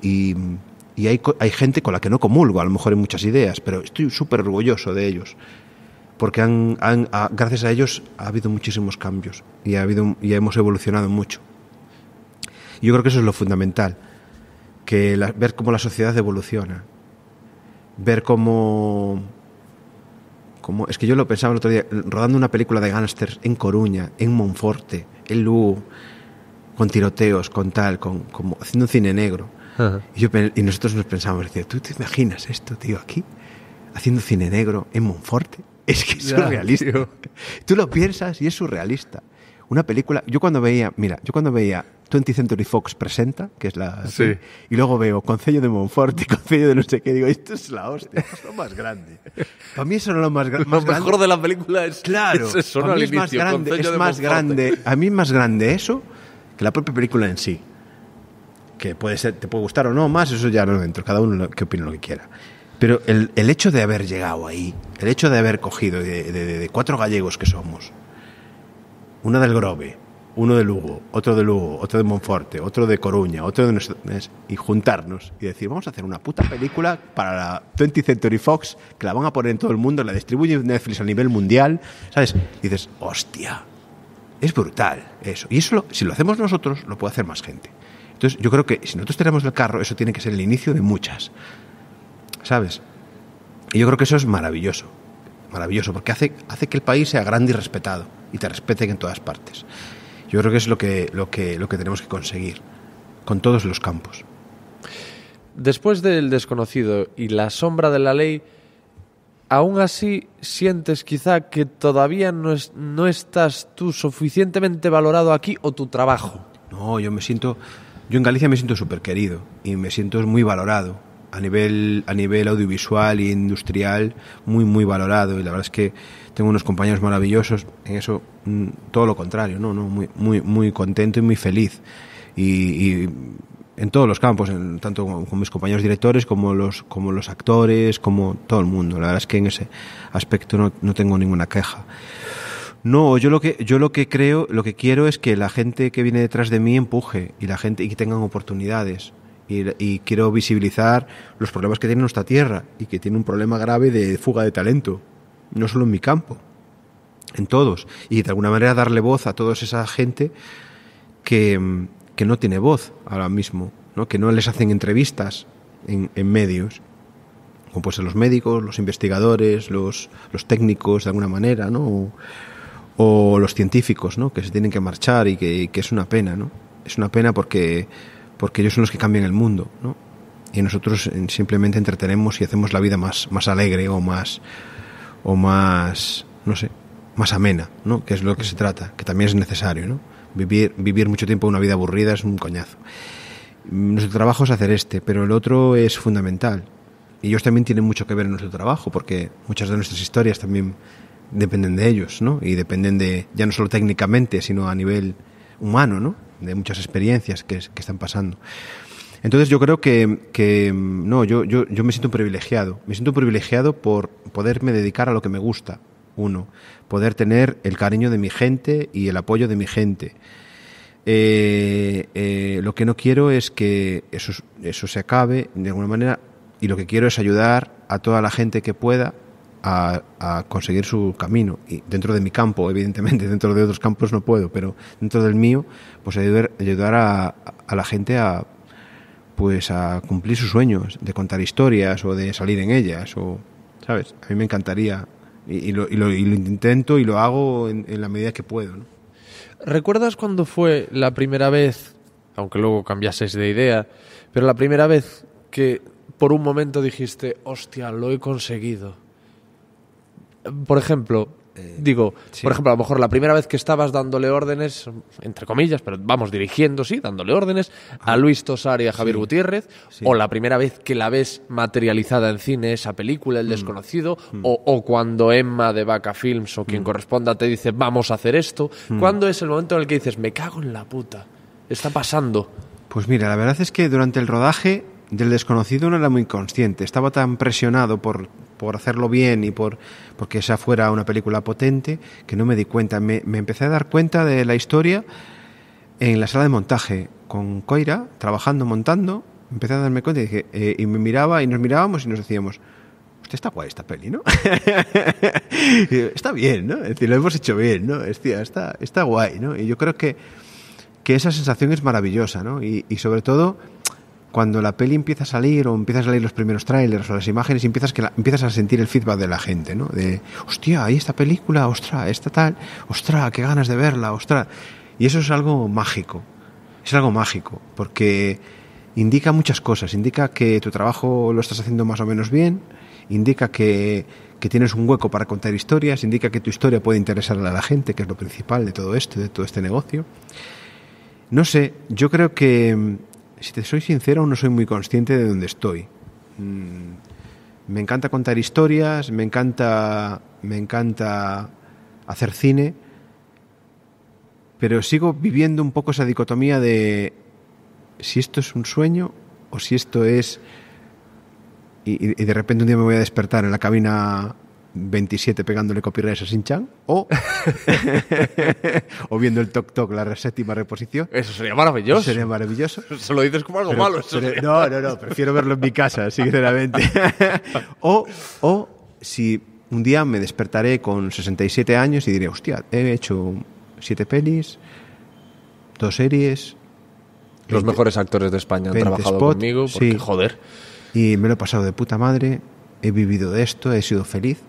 hay, gente con la que no comulgo, a lo mejor en muchas ideas, pero estoy súper orgulloso de ellos porque han, gracias a ellos ha habido muchísimos cambios y, ha habido, y hemos evolucionado mucho. Yo creo que eso es lo fundamental, que ver cómo la sociedad evoluciona ver cómo, Es que yo lo pensaba el otro día, rodando una película de gángsters en Coruña, en Monforte, en Lu con tiroteos, con tal, con, como haciendo un cine negro. Y, nosotros nos pensábamos, ¿tú te imaginas esto, tío, aquí? Haciendo cine negro en Monforte. Es que es surrealista. *laughs* Tú lo piensas y es surrealista. Una película, yo cuando veía, mira, yo cuando veía 20 Century Fox presenta, que es la... Sí. Y luego veo Concello de Monfort y *laughs* Concello de no sé qué, digo, esto es la hostia, es lo más grande. Para mí eso no es lo más, grande. mejor de la película es... Claro, es eso, es más grande, es más grande, a mí es más grande eso que la propia película en sí. Que puede ser, te puede gustar o no más, eso ya no entro, cada uno que opine lo que quiera. Pero el, hecho de haber llegado ahí, el hecho de haber cogido de cuatro gallegos que somos, una del Grove, uno de Lugo, otro de Lugo, otro de Monforte, otro de Coruña, otro de y juntarnos y decir, vamos a hacer una puta película para la 20th Century Fox, que la van a poner en todo el mundo, la distribuye Netflix a nivel mundial, ¿sabes? Y dices, hostia, es brutal eso. Y eso, si lo hacemos nosotros, lo puede hacer más gente. Entonces, yo creo que si nosotros tenemos el carro, eso tiene que ser el inicio de muchas, ¿sabes? Y yo creo que eso es maravilloso maravilloso, porque hace, hace que el país sea grande y respetado, y te respeten en todas partes. Yo creo que es lo que, lo que, lo que tenemos que conseguir con todos los campos. Después del desconocido y la sombra de la ley, aún así sientes quizá que todavía no, no estás tú suficientemente valorado aquí o tu trabajo. No, yo me siento, yo en Galicia me siento súper querido y me siento muy valorado a nivel, a nivel audiovisual e industrial muy, muy valorado. Y la verdad es que tengo unos compañeros maravillosos en eso, mm, todo lo contrario, ¿no? no muy, muy, muy contento y muy feliz. y, en todos los campos, tanto con, mis compañeros directores como los, como los actores, como todo el mundo. La verdad es que en ese aspecto no, tengo ninguna queja. No, yo lo que yo lo que creo, lo que quiero es que la gente que viene detrás de mí empuje y la gente y que tengan oportunidades. Y, quiero visibilizar los problemas que tiene nuestra tierra y que tiene un problema grave de fuga de talento, no solo en mi campo, en todos. Y de alguna manera darle voz a toda esa gente que, no tiene voz ahora mismo, ¿no? que no les hacen entrevistas en, medios, como pues ser los médicos, los investigadores, los, los técnicos de alguna manera, ¿no? o, los científicos, ¿no? que se tienen que marchar y que, que es una pena. ¿no? Es una pena porque porque ellos son los que cambian el mundo, ¿no? Y nosotros eh, simplemente entretenemos y hacemos la vida más, más alegre o más, o más, no sé, más amena, ¿no? Que es lo que se trata, que también es necesario, ¿no? Vivir, vivir mucho tiempo una vida aburrida es un coñazo. Nuestro trabajo es hacer este, pero el otro es fundamental. Y ellos también tienen mucho que ver en nuestro trabajo, porque muchas de nuestras historias también dependen de ellos, ¿no? Y dependen de, ya no solo técnicamente, sino a nivel humano, ¿no? de muchas experiencias que, están pasando. Entonces yo creo que, no, yo, yo, me siento privilegiado. Me siento privilegiado por poderme dedicar a lo que me gusta, uno. Poder tener el cariño de mi gente y el apoyo de mi gente. Eh, eh, lo que no quiero es que eso, eso se acabe de alguna manera y lo que quiero es ayudar a toda la gente que pueda a, conseguir su camino. Y dentro de mi campo, evidentemente, *laughs* dentro de otros campos no puedo, pero dentro del mío, pues ayudar, ayudar a, la gente a pues a cumplir sus sueños, de contar historias o de salir en ellas, o, ¿sabes? A mí me encantaría, y, lo, intento y lo hago en, la medida que puedo. ¿Recuerdas cuando fue la primera vez, aunque luego cambiases de idea, pero la primera vez que por un momento dijiste, hostia, lo he conseguido? por ejemplo, eh, digo, por ejemplo, a lo mejor la primera vez que estabas dándole órdenes, entre comillas, pero vamos dirigiendo, sí, dándole órdenes a Luis Tosar y a Javier Gutiérrez, o la primera vez que la ves materializada en cine, esa película, El mm, Desconocido, mm. O, cuando Emma de Vaca Films o quien mm. corresponda te dice, vamos a hacer esto, ¿cuándo es el momento en el que dices, me cago en la puta? Está pasando. Pues mira, la verdad es que durante el rodaje del desconocido no era muy consciente, estaba tan presionado por por hacerlo bien y por porque esa fuera una película potente, que no me di cuenta. Me, empecé a dar cuenta de la historia en la sala de montaje con Coira, trabajando, montando. Empecé a darme cuenta y, dije, eh, y me miraba y nos mirábamos y nos decíamos, usted está guay esta peli, ¿no? *laughs* está bien, ¿no? Es decir, lo hemos hecho bien, ¿no? Es está, está guay, ¿no? Y yo creo que, que esa sensación es maravillosa, ¿no? y, y sobre todo cuando la peli empieza a salir o empiezas a leer los primeros trailers o las imágenes y empiezas, a sentir el feedback de la gente, ¿no? De, hostia, hay esta película, ostra, esta tal, ostra, qué ganas de verla, ostra. Y eso es algo mágico, es algo mágico, porque indica muchas cosas, indica que tu trabajo lo estás haciendo más o menos bien, indica que, que tienes un hueco para contar historias, indica que tu historia puede interesar a la gente, que es lo principal de todo esto, de todo este negocio. No sé, yo creo que si te soy sincero, no soy muy consciente de dónde estoy. Mm, me encanta contar historias, me encanta, me encanta hacer cine, pero sigo viviendo un poco esa dicotomía de si esto es un sueño o si esto es... Y, y de repente un día me voy a despertar en la cabina 27 pegándole copyright a Shin-Chan o, *laughs* o viendo el Tok Tok, la séptima reposición. Eso sería maravilloso. sería maravilloso. *laughs* Se lo dices como algo malo. no, no, no, prefiero verlo en mi casa, sinceramente. *laughs* o, si un día me despertaré con 67 años y diré, hostia, he hecho siete pelis, dos series. Los mejores actores de España han trabajado conmigo, porque joder. Y me lo he pasado de puta madre, he vivido de esto, he sido feliz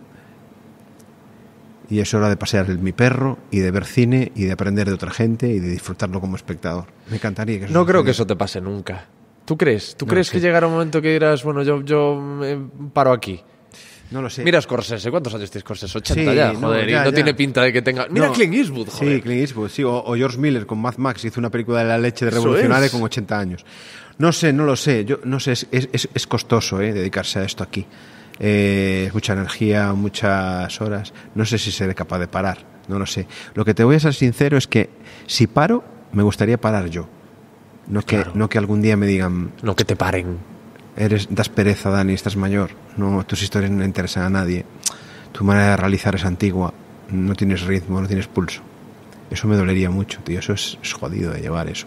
y es hora de pasear mi perro y de ver cine y de aprender de otra gente y de disfrutarlo como espectador. Me encantaría que eso No creo que eso te pase nunca. ¿Tú crees? ¿Tú crees que llegará un momento que dirás, bueno, yo, eh, paro aquí? No lo sé. Mira Scorsese, ¿cuántos años tiene Scorsese? 80 ya, no, tiene pinta de que tenga... Mira Clint Eastwood, joder. Sí, Clint Eastwood, sí, o, George Miller con Mad Max hizo una película de la leche de revolucionaria con 80 años. No sé, no lo sé, yo no sé, es, es, es costoso eh, dedicarse a esto aquí. Eh, mucha energía, muchas horas. No sé si seré capaz de parar, no lo sé. Lo que te voy a ser sincero es que si paro, me gustaría parar yo. No que, no que algún día me digan... No que te paren. Eres, das pereza, Dani, estás mayor. No, tus historias no interesan a nadie. Tu manera de realizar es antigua. No tienes ritmo, no tienes pulso. Eso me dolería mucho, tío. Eso es, jodido de llevar eso.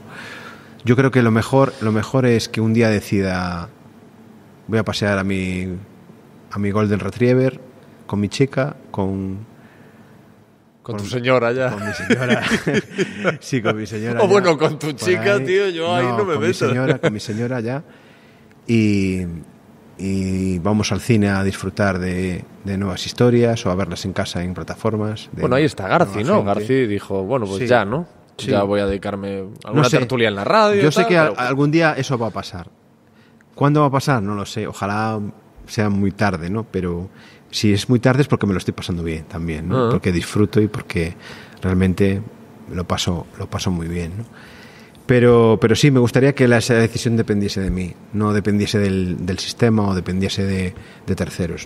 Yo creo que lo mejor, lo mejor es que un día decida voy a pasear a mi a mi Golden Retriever, con mi chica, con con, tu señora ya. Con mi señora. *laughs* sí, con mi señora. O bueno, con tu chica, tío, yo ahí no me con Mi señora, con mi señora ya. Y, y vamos al cine a disfrutar de, nuevas historias o a verlas en casa en plataformas. bueno, ahí está Garci, ¿no? Garci dijo, bueno, pues ya, ¿no? Ya voy a dedicarme a una tertulia en la radio. Yo sé que algún día eso va a pasar. ¿Cuándo va a pasar? No lo sé. Ojalá sea muy tarde, ¿no? Pero si es muy tarde es porque me lo estoy pasando bien también, ¿no? Ah. Porque disfruto y porque realmente lo paso, lo paso muy bien, ¿no? Pero, pero sí, me gustaría que la, esa decisión dependiese de mí, no dependiese del, del sistema o dependiese de, terceros.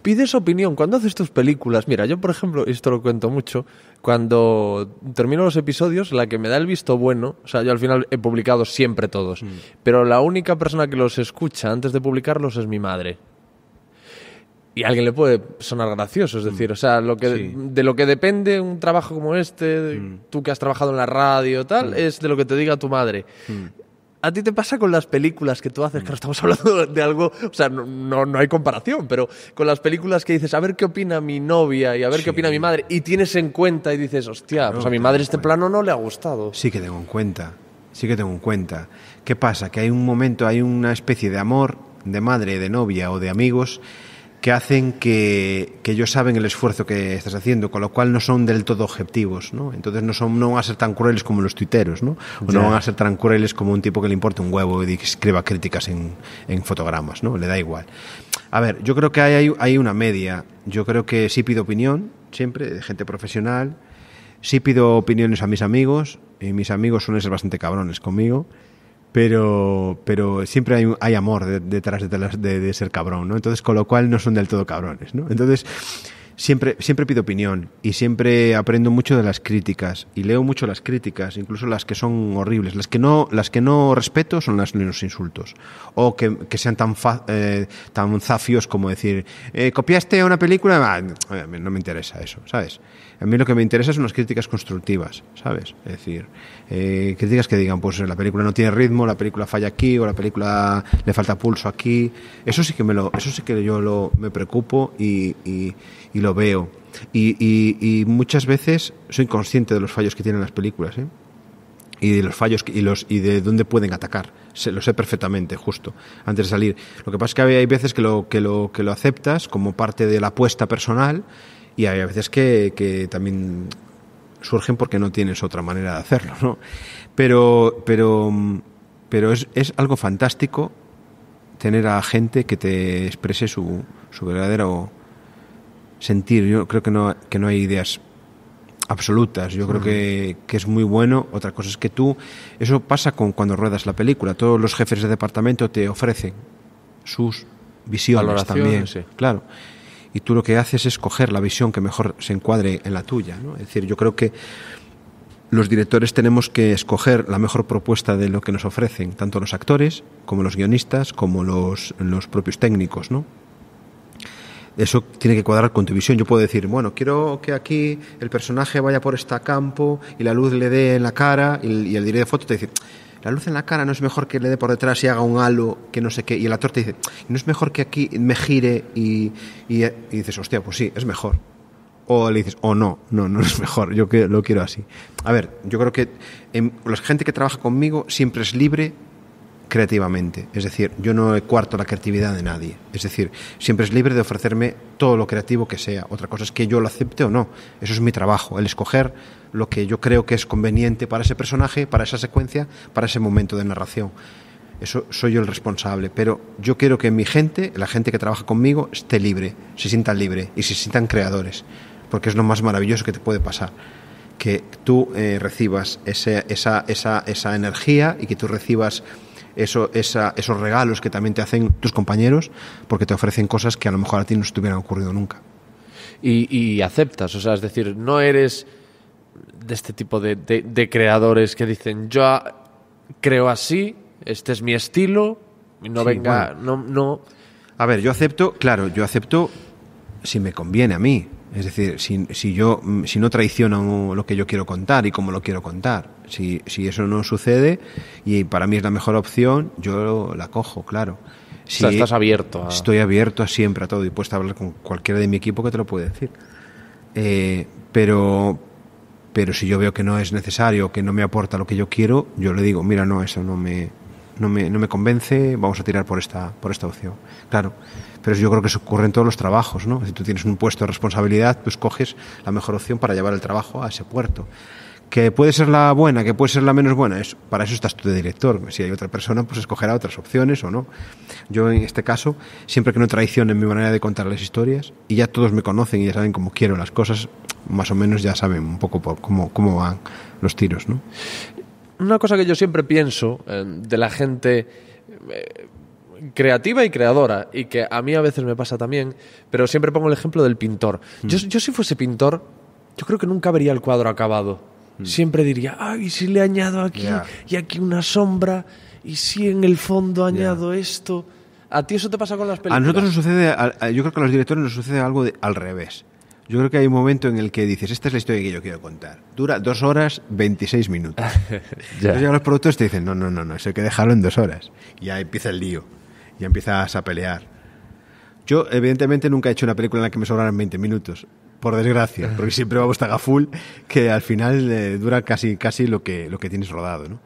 Pides opinión. Cuando haces tus películas, mira, yo por ejemplo, esto lo cuento mucho, cuando termino los episodios, la que me da el visto bueno, o sea, yo al final he publicado siempre todos, mm. pero la única persona que los escucha antes de publicarlos es mi madre. Y a alguien le puede sonar gracioso, es mm. decir, o sea, lo que, de lo que depende un trabajo como este, mm. tú que has trabajado en la radio, tal, es de lo que te diga tu madre. ¿A ti te pasa con las películas que tú haces? Claro, estamos hablando de algo, o sea, no, hay comparación, pero con las películas que dices, a ver qué opina mi novia y a ver qué opina mi madre, y tienes en cuenta y dices, hostia, pues a mi madre este plano no le ha gustado. Sí que tengo en cuenta, sí que tengo en cuenta. ¿Qué pasa? Que hay un momento, hay una especie de amor de madre, de novia o de amigos que hacen que, ellos saben el esfuerzo que estás haciendo, con lo cual no son del todo objetivos, ¿no? Entonces no, son, no van a ser tan crueles como los tuiteros, ¿no? O no van a ser tan crueles como un tipo que le importa un huevo y que escriba críticas en, en fotogramas, ¿no? Le da igual. A ver, yo creo que hay, hay una media. Yo creo que sí pido opinión, siempre, de gente profesional. Sí pido opiniones a mis amigos, y mis amigos suelen ser bastante cabrones conmigo pero, pero siempre hay, hay amor detrás de, de, de, ser cabrón, ¿no? Entonces, con lo cual no son del todo cabrones, ¿no? Entonces, siempre, siempre pido opinión y siempre aprendo mucho de las críticas y leo mucho las críticas, incluso las que son horribles. Las que no, las que no respeto son las los insultos o que, sean tan, eh, tan zafios como decir, eh, ¿copiaste una película? Ah, no me interesa eso, ¿sabes? A mí lo que me interesa son las críticas constructivas, ¿sabes? Es decir, eh, críticas que digan, pues la película no tiene ritmo, la película falla aquí o la película le falta pulso aquí. Eso sí que me lo, eso sí que yo lo, me preocupo y, lo veo. Y, muchas veces soy consciente de los fallos que tienen las películas, ¿eh? y de los fallos y los y de dónde pueden atacar. Se, lo sé perfectamente, justo, antes de salir. Lo que pasa es que hay veces que lo, que lo, que lo aceptas como parte de la apuesta personal y hay a veces que, también surgen porque no tienes otra manera de hacerlo, ¿no? Pero, pero, pero es, es algo fantástico tener a gente que te exprese su, su verdadero sentir. Yo creo que no, que no hay ideas absolutas. Yo creo que, es muy bueno. Otra cosa es que tú, eso pasa con cuando ruedas la película. Todos los jefes de departamento te ofrecen sus visiones también. Claro y tú lo que haces es escoger la visión que mejor se encuadre en la tuya. ¿no? Es decir, yo creo que los directores tenemos que escoger la mejor propuesta de lo que nos ofrecen, tanto los actores como los guionistas, como los, los propios técnicos, ¿no? Eso tiene que cuadrar con tu visión. Yo puedo decir, bueno, quiero que aquí el personaje vaya por este campo y la luz le dé en la cara y y el director de foto te dice, la luz en la cara no es mejor que le dé por detrás y haga un halo que no sé qué. Y el actor te dice, no es mejor que aquí me gire y, y, dices, hostia, pues sí, es mejor. O le dices, oh no, no, no es mejor, yo que, lo quiero así. A ver, yo creo que en, em, la gente que trabaja conmigo siempre es libre creativamente. Es decir, yo no cuarto la creatividad de nadie. Es decir, siempre es libre de ofrecerme todo lo creativo que sea. Otra cosa es que yo lo acepte o no. Eso es mi trabajo, el escoger lo que yo creo que es conveniente para ese personaje, para esa secuencia, para ese momento de narración. Eso soy yo el responsable. Pero yo quiero que mi gente, la gente que trabaja conmigo, esté libre, se sientan libre y se sientan creadores. Porque es lo más maravilloso que te puede pasar que tú eh, recibas esa, esa, esa energía y que tú recibas eso, esos regalos que también te hacen tus compañeros, porque te ofrecen cosas que a lo mejor a ti no se te hubieran ocurrido nunca. Y, aceptas, o sea, es decir, no eres de este tipo de, de, creadores que dicen, yo creo así, este es mi estilo, no venga, no, no... A ver, yo acepto, claro, yo acepto si me conviene a mí. Es decir, si, yo, mm, si no traiciono lo que yo quiero contar y cómo lo quiero contar, si, si eso no sucede y para mí es la mejor opción, yo la cojo, claro. estás abierto. Estoy abierto a siempre a todo y puesto a hablar con cualquiera de mi equipo que te lo puede decir. Eh, pero, pero si yo veo que no es necesario, que no me aporta lo que yo quiero, yo le digo, mira, no, eso no me, no me, no me convence, vamos a tirar por esta, por esta opción. Claro, pero yo creo que eso ocurre en todos los trabajos, ¿no? Si tú tienes un puesto de responsabilidad, tú escoges la mejor opción para llevar el trabajo a ese puerto. Que puede ser la buena, que puede ser la menos buena, es, para eso estás tú de director. Si hay otra persona, pues escogerá otras opciones o no. Yo en este caso, siempre que no en mi manera de contar las historias, y ya todos me conocen y ya saben cómo quiero las cosas, más o menos ya saben un poco cómo, cómo van los tiros. ¿no? una cosa que yo siempre pienso eh, de la gente eh, creativa y creadora, y que a mí a veces me pasa también, pero siempre pongo el ejemplo del pintor. Mm. Yo, yo si fuese pintor, yo creo que nunca vería el cuadro acabado. Mm. Siempre diría, ay, si le añado aquí y aquí una sombra, y si en el fondo añado esto. ¿A ti eso te pasa con las películas? A nosotros nos sucede, yo creo que a los directores nos sucede algo al revés. Yo creo que hay un momento en el que dices, esta es la historia que yo quiero contar. Dura dos horas 26 minutos. *laughs* ya. Entonces los productores te dicen, no, no, no, no, eso hay que dejarlo en dos horas. Y ya empieza el lío, ya empiezas a pelear. Yo, evidentemente, nunca he hecho una película en la que me sobraran 20 minutos, por desgracia, porque siempre vamos a full, que al final eh, dura casi, casi lo, que, lo que tienes rodado. ¿no?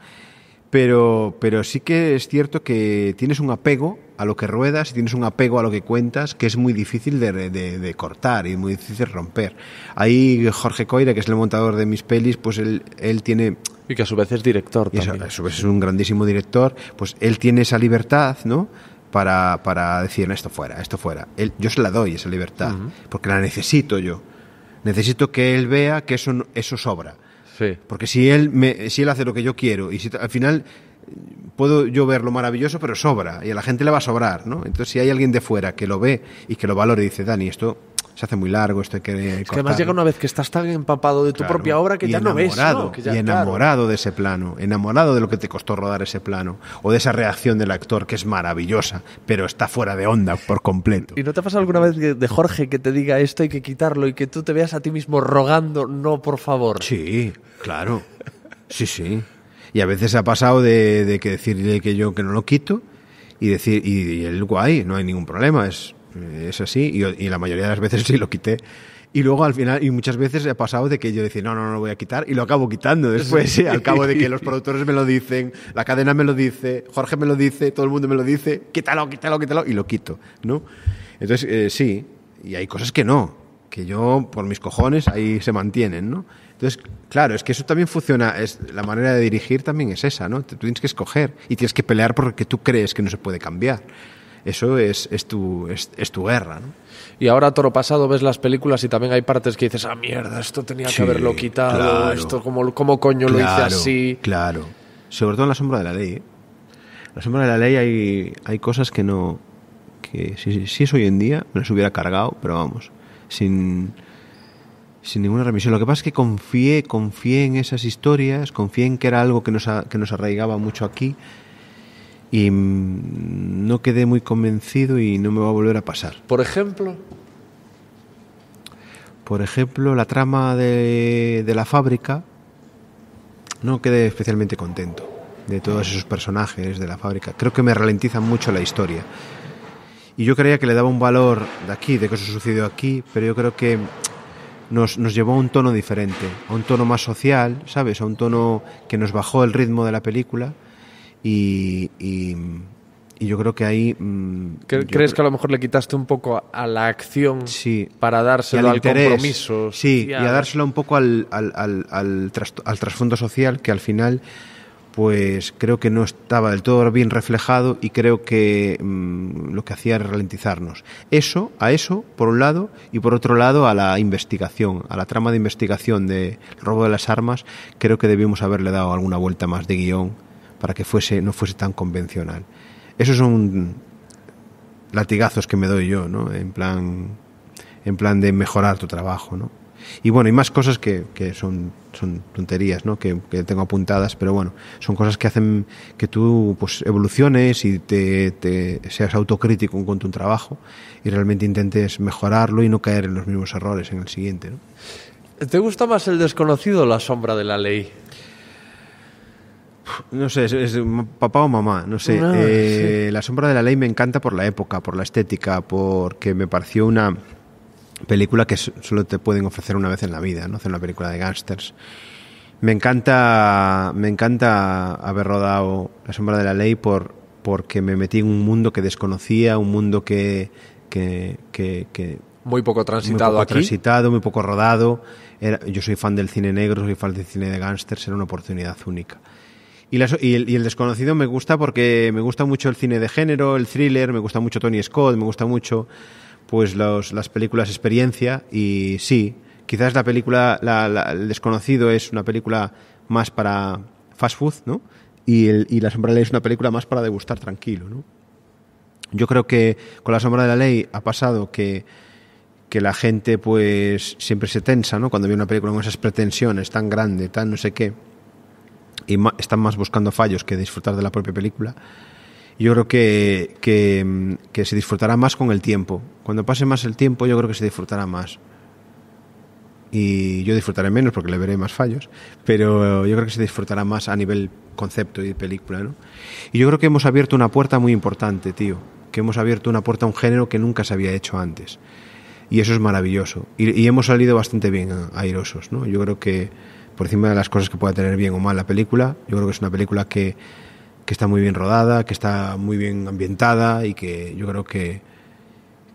pero, pero sí que es cierto que tienes un apego a lo que ruedas y tienes un apego a lo que cuentas que es muy difícil de, cortar y muy difícil romper. Ahí Jorge Coira, que es el montador de mis pelis, pues él, él tiene... Y que a su vez es director también. A su vez es un grandísimo director, pues él tiene esa libertad, ¿no? Para, para decir, esto fuera, esto fuera. yo se la doy esa libertad, porque la necesito yo. Necesito que él vea que eso, eso sobra Sí. Porque si él, me, si él hace lo que yo quiero y si al final puedo yo ver lo maravilloso, pero sobra y a la gente le va a sobrar, ¿no? Entonces si hay alguien de fuera que lo ve y que lo valore y dice, Dani, esto se hace muy largo, esto que es que además llega una vez que estás tan empapado de tu propia obra que ya no ves. ¿no? y enamorado de ese plano, enamorado de lo que te costó rodar ese plano, o de esa reacción del actor que es maravillosa, pero está fuera de onda por completo. ¿Y no te ha pasado alguna vez de Jorge que te diga esto hay que quitarlo y que tú te veas a ti mismo rogando, no, por favor? Sí, claro. Sí, sí. Y a veces ha pasado de, que decirle que yo que no lo quito y decir, y, y el guay, no hay ningún problema, es es así, y, la mayoría de las veces *laughs* sí lo quité. Y luego al final, y muchas veces he pasado de que yo decía, no, no, no lo voy a quitar, y lo acabo quitando después, ¿eh? al cabo de que los *laughs* productores me lo dicen, la cadena me lo dice, Jorge me lo dice, todo el mundo me lo dice, quítalo, quítalo, quítalo, y lo quito, ¿no? Entonces, eh, sí, y hay cosas que no, que yo, por mis cojones, ahí se mantienen, Entonces, claro, es que eso también funciona, es, la manera de dirigir también es esa, ¿no? Tú tienes que escoger y tienes que pelear porque tú crees que no se puede cambiar eso es, es, tu, guerra. ¿no? Y ahora, toro pasado, ves las películas y también hay partes que dices, ah, mierda, esto tenía que haberlo quitado, esto, ¿cómo, cómo coño lo hice así? Claro, sobre todo en La Sombra de la Ley. ¿eh? En La Sombra de la Ley hay, hay cosas que no. que si, es hoy en día, me las hubiera cargado, pero vamos, sin sin ninguna remisión. Lo que pasa es que confié, confié en esas historias, confié en que era algo que nos, que nos arraigaba mucho aquí y mm, no quedé muy convencido y no me va a volver a pasar. Por ejemplo. Por ejemplo, la trama de, la fábrica, no quedé especialmente contento de todos esos personajes de la fábrica. Creo que me ralentizan mucho la historia. Y yo creía que le daba un valor de aquí, de que eso sucedió aquí, pero yo creo que nos, nos, llevó a un tono diferente, a un tono más social, ¿sabes? A un tono que nos bajó el ritmo de la película y, y, yo creo que ahí... Mm, ¿Crees que a lo mejor le quitaste un poco a la acción para dárselo al, compromiso? Sí, y a... dárselo un poco al, trasfondo social que al final pues creo que no estaba del todo bien reflejado y creo que mm, lo que hacía era ralentizarnos. Eso, a eso, por un lado, y por otro lado, a la investigación, a la trama de investigación del robo de las armas, creo que debimos haberle dado alguna vuelta más de guión para que fuese, no fuese tan convencional. Esos son latigazos que me doy yo, En plan, en plan de mejorar tu trabajo, Y bueno, hay más cosas que, son, son tonterías, ¿no? Que, tengo apuntadas, pero bueno, son cosas que hacen que tú pues, evoluciones y te, seas autocrítico con tu trabajo y realmente intentes mejorarlo y no caer en los mismos errores en el siguiente, ¿Te gusta más el desconocido o la sombra de la ley? no sé, es, papá o mamá, no sé. Ah, eh, la sombra de la ley me encanta por la época, por la estética, porque me pareció una película que solo te pueden ofrecer una vez en la vida, ¿no? Hacer una película de gangsters Me encanta, me encanta haber rodado La sombra de la ley por, porque me metí en un mundo que desconocía, un mundo que, muy poco transitado muy poco muy poco rodado. yo soy fan del cine negro, soy fan del cine de gángsters, era una oportunidad única. Y, el, desconocido me gusta porque me gusta mucho el cine de género, el thriller, me gusta mucho Tony Scott, me gusta mucho pues las películas experiencia y sí, quizás la película la, El desconocido es una película más para fast food, ¿no? Y, el, y La sombra de la ley es una película más para degustar tranquilo, ¿no? Yo creo que con La sombra de la ley ha pasado que que la gente pues siempre se tensa, ¿no? Cuando ve una película con esas pretensiones tan grande, tan no sé qué y están más buscando fallos que disfrutar de la propia película. Yo creo que, que, se disfrutará más con el tiempo. Cuando pase más el tiempo, yo creo que se disfrutará más y yo disfrutaré menos porque le veré más fallos, pero yo creo que se disfrutará más a nivel concepto y película, ¿no? Y yo creo que hemos abierto una puerta muy importante, tío, que hemos abierto una puerta a un género que nunca se había hecho antes. Y eso es maravilloso. Y, y hemos salido bastante bien airosos, ¿no? Yo creo que por encima de las cosas que pueda tener bien o mal la película, yo creo que es una película que, que está muy bien rodada, que está muy bien ambientada y que yo creo que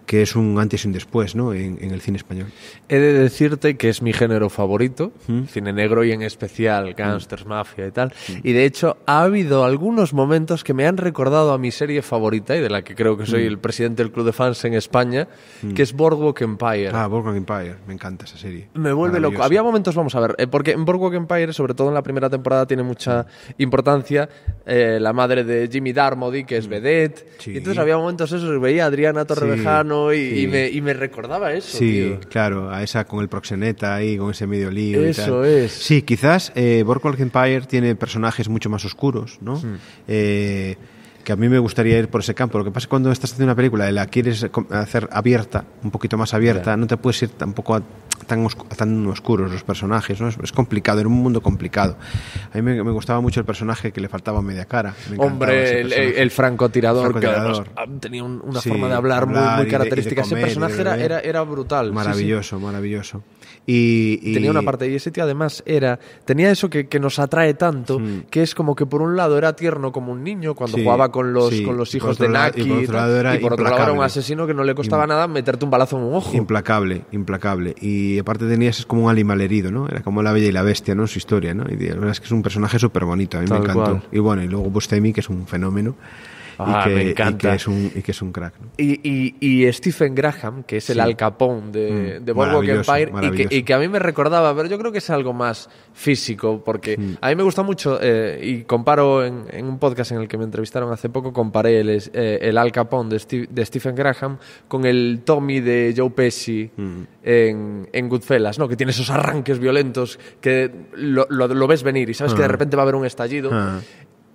que es un antes y un después ¿no? En, el cine español. He de decirte que es mi género favorito, cine negro y en especial gangsters, mafia y tal. Y de hecho ha habido algunos momentos que me han recordado a mi serie favorita y de la que creo que soy el presidente del club de fans en España, que es Boardwalk Empire. Ah, Boardwalk Empire, me encanta esa serie. Me vuelve loco. Había momentos, vamos a ver, eh, porque en Boardwalk Empire, sobre todo en la primera temporada, tiene mucha importancia eh, la madre de Jimmy Darmody, que es vedette. Y entonces había momentos esos, veía a Adriana Torrevejano y, me, recordaba eso. Sí, claro, a esa con el proxeneta y con ese medio lío. Eso y tal. es. Sí, quizás eh, Empire tiene personajes mucho más oscuros, ¿no? Hmm. Eh, que a mí me gustaría ir por ese campo. Lo que pasa es que cuando estás haciendo una película y la quieres hacer abierta, un poquito más abierta, no te puedes ir tampoco a tan, oscuros los personajes, Es, complicado, era un mundo complicado. A mí me, gustaba mucho el personaje que le faltaba media cara. Me Hombre, el, francotirador, ah, tenía una forma de hablar, muy, característica. Ese personaje era, era, brutal. Maravilloso, maravilloso. Y, Tenía una parte de tío además, era tenía eso que, nos atrae tanto, hmm. que es como que por un lado era tierno como un niño cuando jugaba con los, con los hijos de Naki, y por otro lado era, otro era un asesino que no le costaba nada meterte un balazo en un ojo. Implacable, implacable. Y aparte tenías es como un animal herido, ¿no? Era como la bella y la bestia, ¿no? Su historia, ¿no? Y es que es un personaje súper bonito, a mí me encantó. Y bueno, y luego Bustemi, pues, que es un fenómeno. Ah, y, que, encanta. que, es un, que es un crack. Y, Stephen Graham, que es el Al Capone de, mm, de Boardwalk Empire, y que, a mí me recordaba, pero yo creo que es algo más físico, porque a mí me gusta mucho, eh, y comparo en, un podcast en el que me entrevistaron hace poco, comparé el, eh, Al Capone de, Stephen Graham con el Tommy de Joe Pesci mm. en, en, Goodfellas, ¿no? que tiene esos arranques violentos que lo, lo, ves venir y sabes que de ah. repente va a haber un estallido. Ah.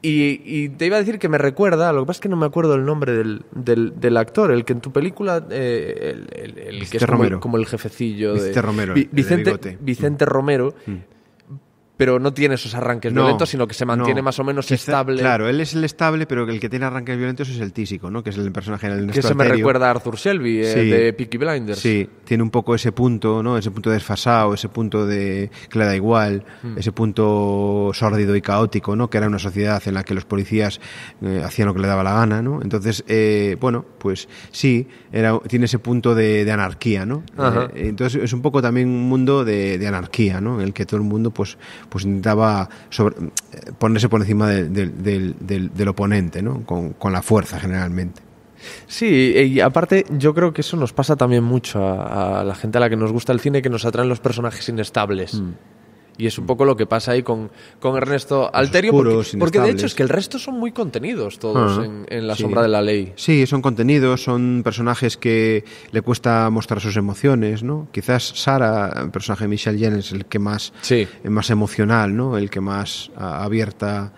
Y, te iba a decir que me recuerda, lo que pasa es que no me acuerdo el nombre del, del, actor, el que en tu película, eh, el, que como, el jefecillo Vicente de Romero, Vicente, Romero, mm pero no tiene esos arranques violentos, sino que se mantiene más o menos estable. Claro, él es el estable, pero el que tiene arranques violentos es el tísico, ¿no? Que es el personaje en el Que se me recuerda a Arthur Shelby, eh, de Peaky Blinders. Sí, tiene un poco ese punto, ¿no? Ese punto desfasado, ese punto de que le da igual, hmm. ese punto sórdido y caótico, ¿no? Que era una sociedad en la que los policías eh, hacían lo que le daba la gana, ¿no? Entonces, eh, bueno, pues sí, era, tiene ese punto de, anarquía, ¿no? entonces es un poco también un mundo de, de anarquía, ¿no? En el que todo el mundo, pues pues intentaba eh, ponerse por encima del oponente, ¿no? Con, la fuerza generalmente. Sí, y aparte yo creo que eso nos pasa también mucho a, la gente a la que nos gusta el cine, que nos atraen los personajes inestables. Mm. Y es un poco lo que pasa ahí con, Ernesto Alterio, porque, de hecho es que el resto son muy contenidos todos ah, en, La Sombra de la Ley. Sí, son contenidos, son personajes que le cuesta mostrar sus emociones, ¿no? Quizás Sara, el personaje de Michelle Jenner, es el que más, eh, más emocional, ¿no? El que más abierta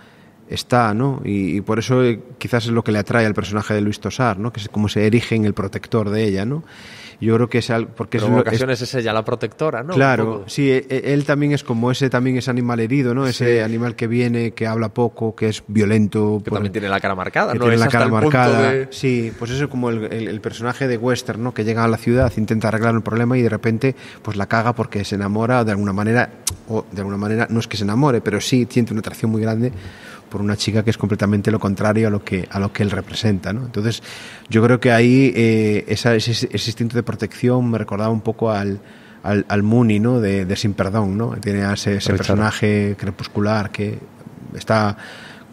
está, ¿no? Y, y, por eso eh, quizás es lo que le atrae al personaje de Luis Tosar, ¿no? Que es como se erige en el protector de ella, ¿no? Yo creo que es algo... Porque es, en ocasiones es, ella la protectora, ¿no? Claro, sí, e, e, él también es como ese, también es animal herido, ¿no? Ese animal que viene, que habla poco, que es violento. Que también tiene la cara marcada, Tiene la cara marcada. Sí, pues eso es como el, personaje de Western, ¿no? Que llega a la ciudad, intenta arreglar un problema y de repente pues la caga porque se enamora de alguna manera, o de alguna manera, no es que se enamore, pero sí siente una atracción muy grande por una chica que es completamente lo contrario a lo que, a lo que él representa. ¿no? Entonces, yo creo que ahí eh, ese, instinto de protección me recordaba un poco al, al, Mooney ¿no? de, Sin Perdón. ¿no? Tiene ese, personaje crepuscular que está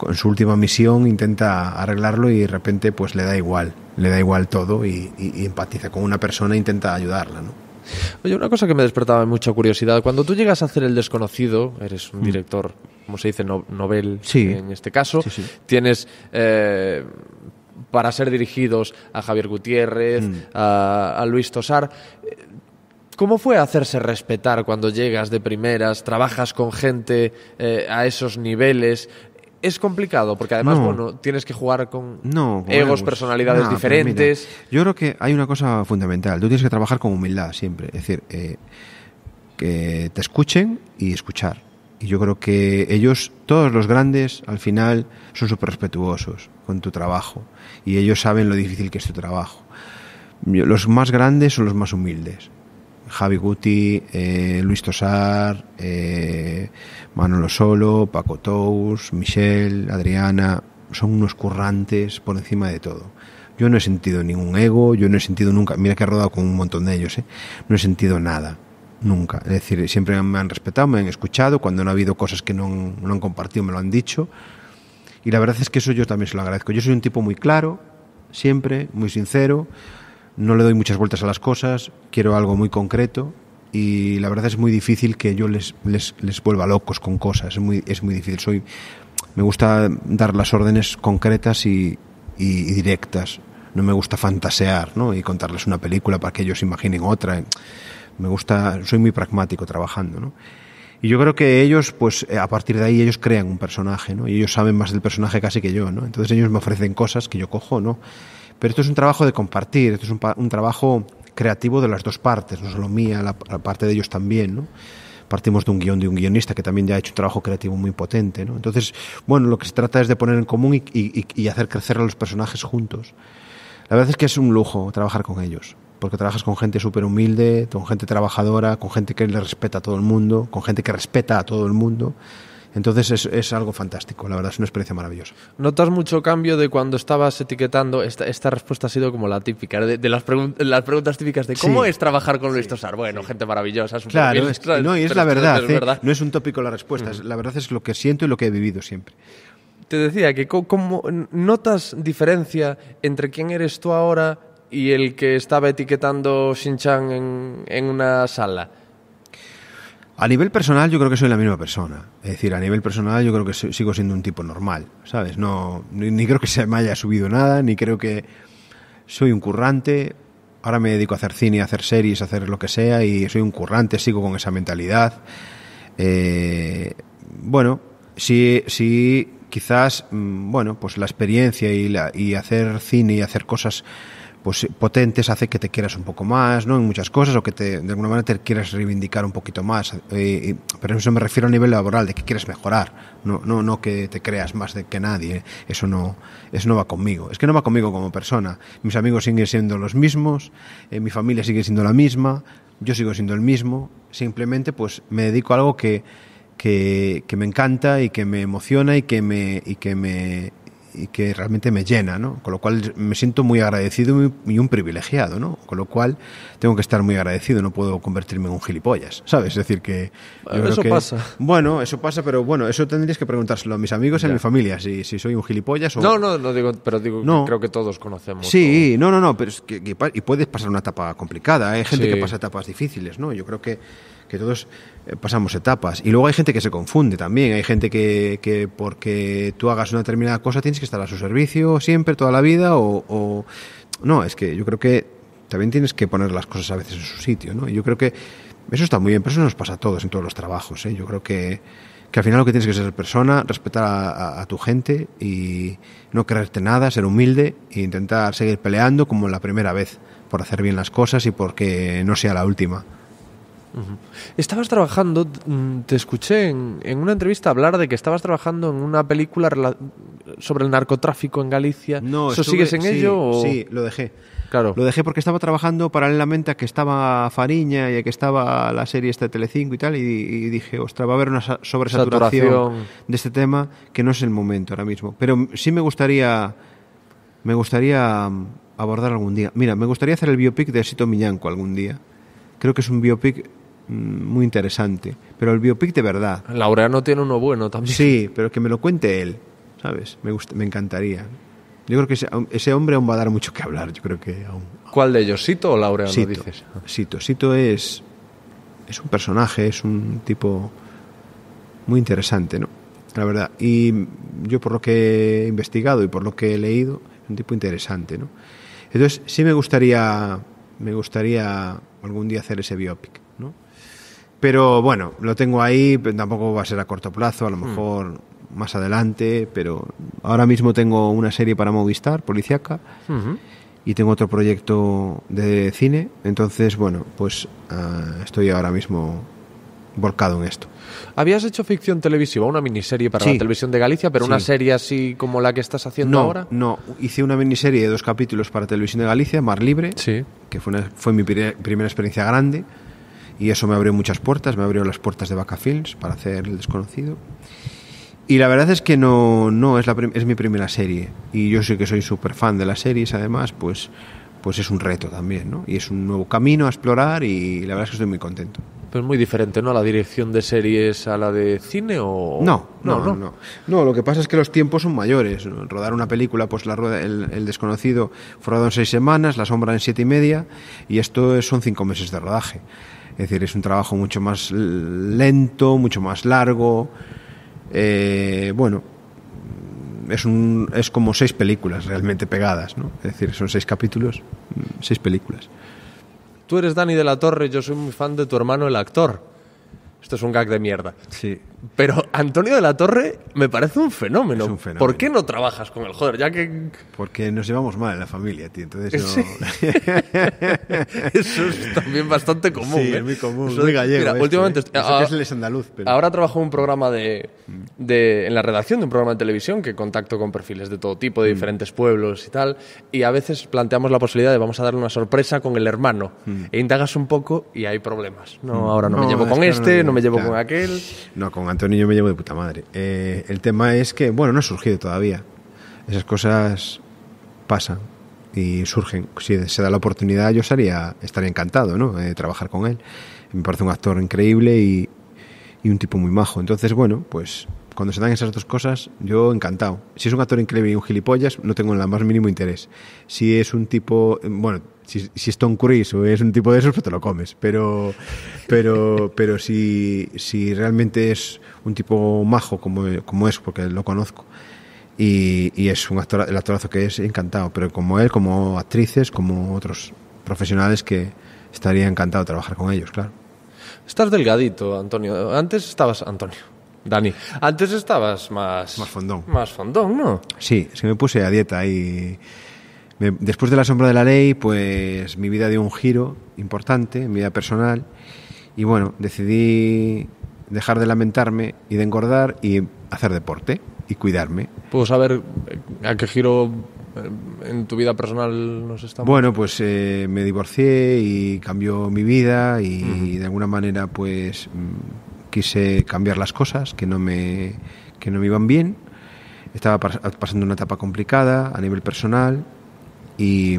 en su última misión, intenta arreglarlo y de repente pues le da igual, le da igual todo y, y empatiza con una persona e intenta ayudarla. ¿no? Oye, una cosa que me despertaba mucha curiosidad, cuando tú llegas a hacer El Desconocido, eres un mm. director, como se dice, no, novel en este caso, tienes... Eh, para ser dirigidos a Javier Gutiérrez, mm. a, Luis Tosar. Eh, ¿Cómo fue hacerse respetar cuando llegas de primeras, trabajas con gente eh, a esos niveles? es complicado, porque además, bueno, tienes que jugar con egos, personalidades diferentes. yo creo que hay una cosa fundamental. Tú tienes que trabajar con humildad siempre. Es decir, eh, que te escuchen y escuchar. Y yo creo que ellos, todos los grandes, al final, son súper respetuosos con tu trabajo. Y ellos saben lo difícil que es tu trabajo. Los más grandes son los más humildes. Javi Guti, eh, Luis Tosar, eh, Manolo Solo, Paco Tous, Michelle, Adriana, son unos currantes por encima de todo. Yo no he sentido ningún ego, yo no he sentido nunca, mira que he rodado con un montón de ellos, ¿eh? no he sentido nada, nunca. Es decir, siempre me han respetado, me han escuchado, cuando no ha habido cosas que no han, no han compartido me lo han dicho. Y la verdad es que eso yo también se lo agradezco. Yo soy un tipo muy claro, siempre, muy sincero, no le doy muchas vueltas a las cosas, quiero algo muy concreto y la verdad es muy difícil que yo les, les, vuelva locos con cosas, es muy, es muy difícil. Soy, me gusta dar las órdenes concretas y, directas, no me gusta fantasear ¿no? y contarles una película para que ellos imaginen otra. Me gusta, soy muy pragmático trabajando. ¿no? Y yo creo que ellos, pues eh, a partir de ahí, ellos crean un personaje, ¿no? Y ellos saben más del personaje casi que yo, ¿no? Entonces ellos me ofrecen cosas que yo cojo, ¿no? Pero esto es un trabajo de compartir, esto es un, un trabajo creativo de las dos partes, no solo mía, la, parte de ellos también, Partimos de un guión de un guionista que también ya ha hecho un trabajo creativo muy potente, Entonces, bueno, lo que se trata es de poner en común y, y hacer crecer a los personajes juntos. La verdad es que es un lujo trabajar con ellos porque trabajas con gente súper humilde, con gente trabajadora, con gente que le respeta a todo el mundo, con gente que respeta a todo el mundo. Entonces es, algo fantástico, la verdad es una experiencia maravillosa. ¿Notas mucho cambio de cuando estabas etiquetando? Esta, respuesta ha sido como la típica, de, las, preguntas típicas de cómo es trabajar con Luis Tosar. Bueno, gente maravillosa, claro, es, no, y es la ¿eh? verdad, no es un tópico la respuesta, la verdad es lo que siento y lo que he vivido siempre te decía que notas diferencia entre quién eres tú ahora y el que estaba etiquetando shin en, una sala. A nivel personal yo creo que soy la misma persona. Es decir, a nivel personal yo creo que sigo siendo un tipo normal, ¿sabes? No, ni, creo que se me haya subido nada, ni creo que soy un currante. Ahora me dedico a hacer cine, a hacer series, a hacer lo que sea, y soy un currante, sigo con esa mentalidad. Eh, bueno, sí, sí, quizás, mm, bueno, pues la experiencia y, la, y hacer cine y hacer cosas pues, eh, potentes hace que te quieras un poco más, ¿no? En muchas cosas, o que de alguna manera te quieras reivindicar un poquito más. Eh, eh, pero eso me refiero a nivel laboral, de que quieres mejorar, no, no, no que te creas más de que nadie. Eso no, eso no va conmigo. Es que no va conmigo como persona. Mis amigos siguen siendo los mismos, mi familia sigue siendo la misma, yo sigo siendo el mismo. Simplemente, pues, me dedico a algo que, que, que me encanta y que me emociona y que me, y que me y que realmente me llena, ¿no? Con lo cual me siento muy agradecido y un privilegiado, ¿no? Con lo cual tengo que estar muy agradecido, no puedo convertirme en un gilipollas, ¿sabes? Es decir, que... pasa. Bueno, eso pasa, pero bueno, eso tendrías que preguntárselo a mis amigos y a mi familia, si, si soy un gilipollas o... No, no, no digo, pero digo, no. creo que todos conocemos. Sí, no, no, no, pero es que, y puedes pasar una etapa complicada, ¿eh? hay gente que pasa etapas difíciles, ¿no? Yo creo que que todos eh, pasamos etapas. Y luego hay gente que se confunde también, hay gente que, que porque tú hagas una determinada cosa tienes que estar a su servicio siempre, toda la vida, o, No, es que yo creo que también tienes que poner las cosas a veces en su sitio, ¿no? Y yo creo que eso está muy bien, pero eso nos pasa a todos en todos los trabajos, ¿eh? Yo creo que, al final lo que tienes que ser persona, respetar a, a tu gente y no creerte nada, ser humilde e intentar seguir peleando como la primera vez por hacer bien las cosas y porque no sea la última. Estabas trabajando, mm, te escuché en, una entrevista hablar de que estabas trabajando en una película sobre el narcotráfico en Galicia. No, sigues en ello? O... Sí, lo dejé. Claro. Lo dejé porque estaba trabajando paralelamente a que estaba Fariña y a que estaba la serie esta de Telecinco y tal, y, dije, ostras, va a haber una sobresaturación de este tema que no es el momento ahora mismo. Pero sí me gustaría, me gustaría mm, abordar algún día. Mira, me gustaría hacer el biopic de Sito Miñanco algún día. Creo que es un biopic Mm, muy interesante. Pero el biopic de verdad. Laureano tiene uno bueno también. Sí, pero que me lo cuente él, ¿sabes? Me, me encantaría. Yo creo que ese, hombre aún va a dar mucho que hablar, yo creo que aún. ¿Cuál de ellos, Sito o Laureano, Sito, dices? Ah. Sito. Sito es, es un personaje, es un tipo muy interesante, ¿no? La verdad. Y yo por lo que he investigado y por lo que he leído, es un tipo interesante, ¿no? Entonces, sí me gustaría, me gustaría algún día hacer ese biopic. Pero bueno, lo tengo ahí, tampoco va a ser a corto plazo, a lo hmm. mejor más adelante, pero ahora mismo tengo una serie para Movistar, Policiaca, y tengo otro proyecto de cine, entonces bueno, pues ah, estoy ahora mismo volcado en esto. Habías hecho ficción televisiva, una miniserie para la televisión de Galicia, pero una serie así como la que estás haciendo ahora. No, hice una miniserie de dos capítulos para televisión de Galicia, Mar Libre, que fue, fue mi primera experiencia grande y eso me abrió muchas puertas, me abrió las puertas de Vaca Films para hacer El Desconocido. Y la verdad es que no, no es, la es mi primera serie. Y yo sé que soy súper fan de las series, además, pues, pues es un reto también, ¿no? Y es un nuevo camino a explorar y la verdad es que estoy muy contento. Pero es muy diferente, ¿no? ¿La dirección de series a la de cine o...? No, no, no. No, no. lo que pasa es que los tiempos son mayores. Rodar una película, pues la rueda, el, el, desconocido fue rodado en seis semanas, La sombra en siete y media, y esto son cinco meses de rodaje. Es decir, es un trabajo mucho más lento, mucho más largo. Eh, bueno, es, un, es como seis películas realmente pegadas, ¿no? Es decir, son seis capítulos, mm, seis películas. Tú eres Dani de la Torre, yo soy muy fan de tu hermano el actor. Esto es un gag de mierda. Sí. Pero Antonio de la Torre me parece un fenómeno. ¿Por qué no trabajas con el Joder, ya que. Porque nos llevamos mal en la familia, tío. Entonces *laughs* Eso es también bastante común. Sí, ¿eh? es muy común. gallego. Este, últimamente. Ahora, es eh, ah, andaluz. Ahora trabajo en un programa mm. de, en la redacción de un programa de televisión que contacto con perfiles de todo tipo, de mm. diferentes pueblos y tal. Y a veces planteamos la posibilidad de vamos a darle una sorpresa con el hermano. Mm. E indagas un poco y hay problemas. No, ahora no, me llevo con este, no, me llevo con aquel. No, con Antonio yo me llevo de puta madre. Eh, el tema es que, bueno, no ha surgido todavía. Esas cosas pasan y surgen. Si se da la oportunidad, yo estaría, encantado, ¿no? De eh, trabajar con él. Me parece un actor increíble y, un tipo muy majo. Entonces, bueno, pues cuando se dan esas dos cosas, yo encantado. Si es un actor increíble y un gilipollas, no tengo el más mínimo interés. Si es un tipo, eh, bueno, si, si es Tom Cruise o es un tipo de esos, pues te lo comes. Pero, pero, pero si, si realmente es un tipo majo como, como es, porque lo conozco, y, y, es un actor, el actorazo que es encantado, pero como él, como actrices, como otros profesionales que estaría encantado trabajar con ellos, claro. Estás delgadito, Antonio. Antes estabas, Antonio, Dani, antes estabas más... Más fondón. Más fondón, ¿no? Sí, es que me puse a dieta y después de la sombra de la ley, pues mi vida dio un giro importante, mi vida personal, y bueno, decidí dejar de lamentarme y de engordar y hacer deporte y cuidarme. ¿Puedo saber eh, a qué giro eh, en tu vida personal nos estamos? Bueno, pues eh, me divorcié y cambió mi vida y, y de alguna manera pues mm, quise cambiar las cosas que no me, que no me iban bien. Estaba pasando una etapa complicada a nivel personal y,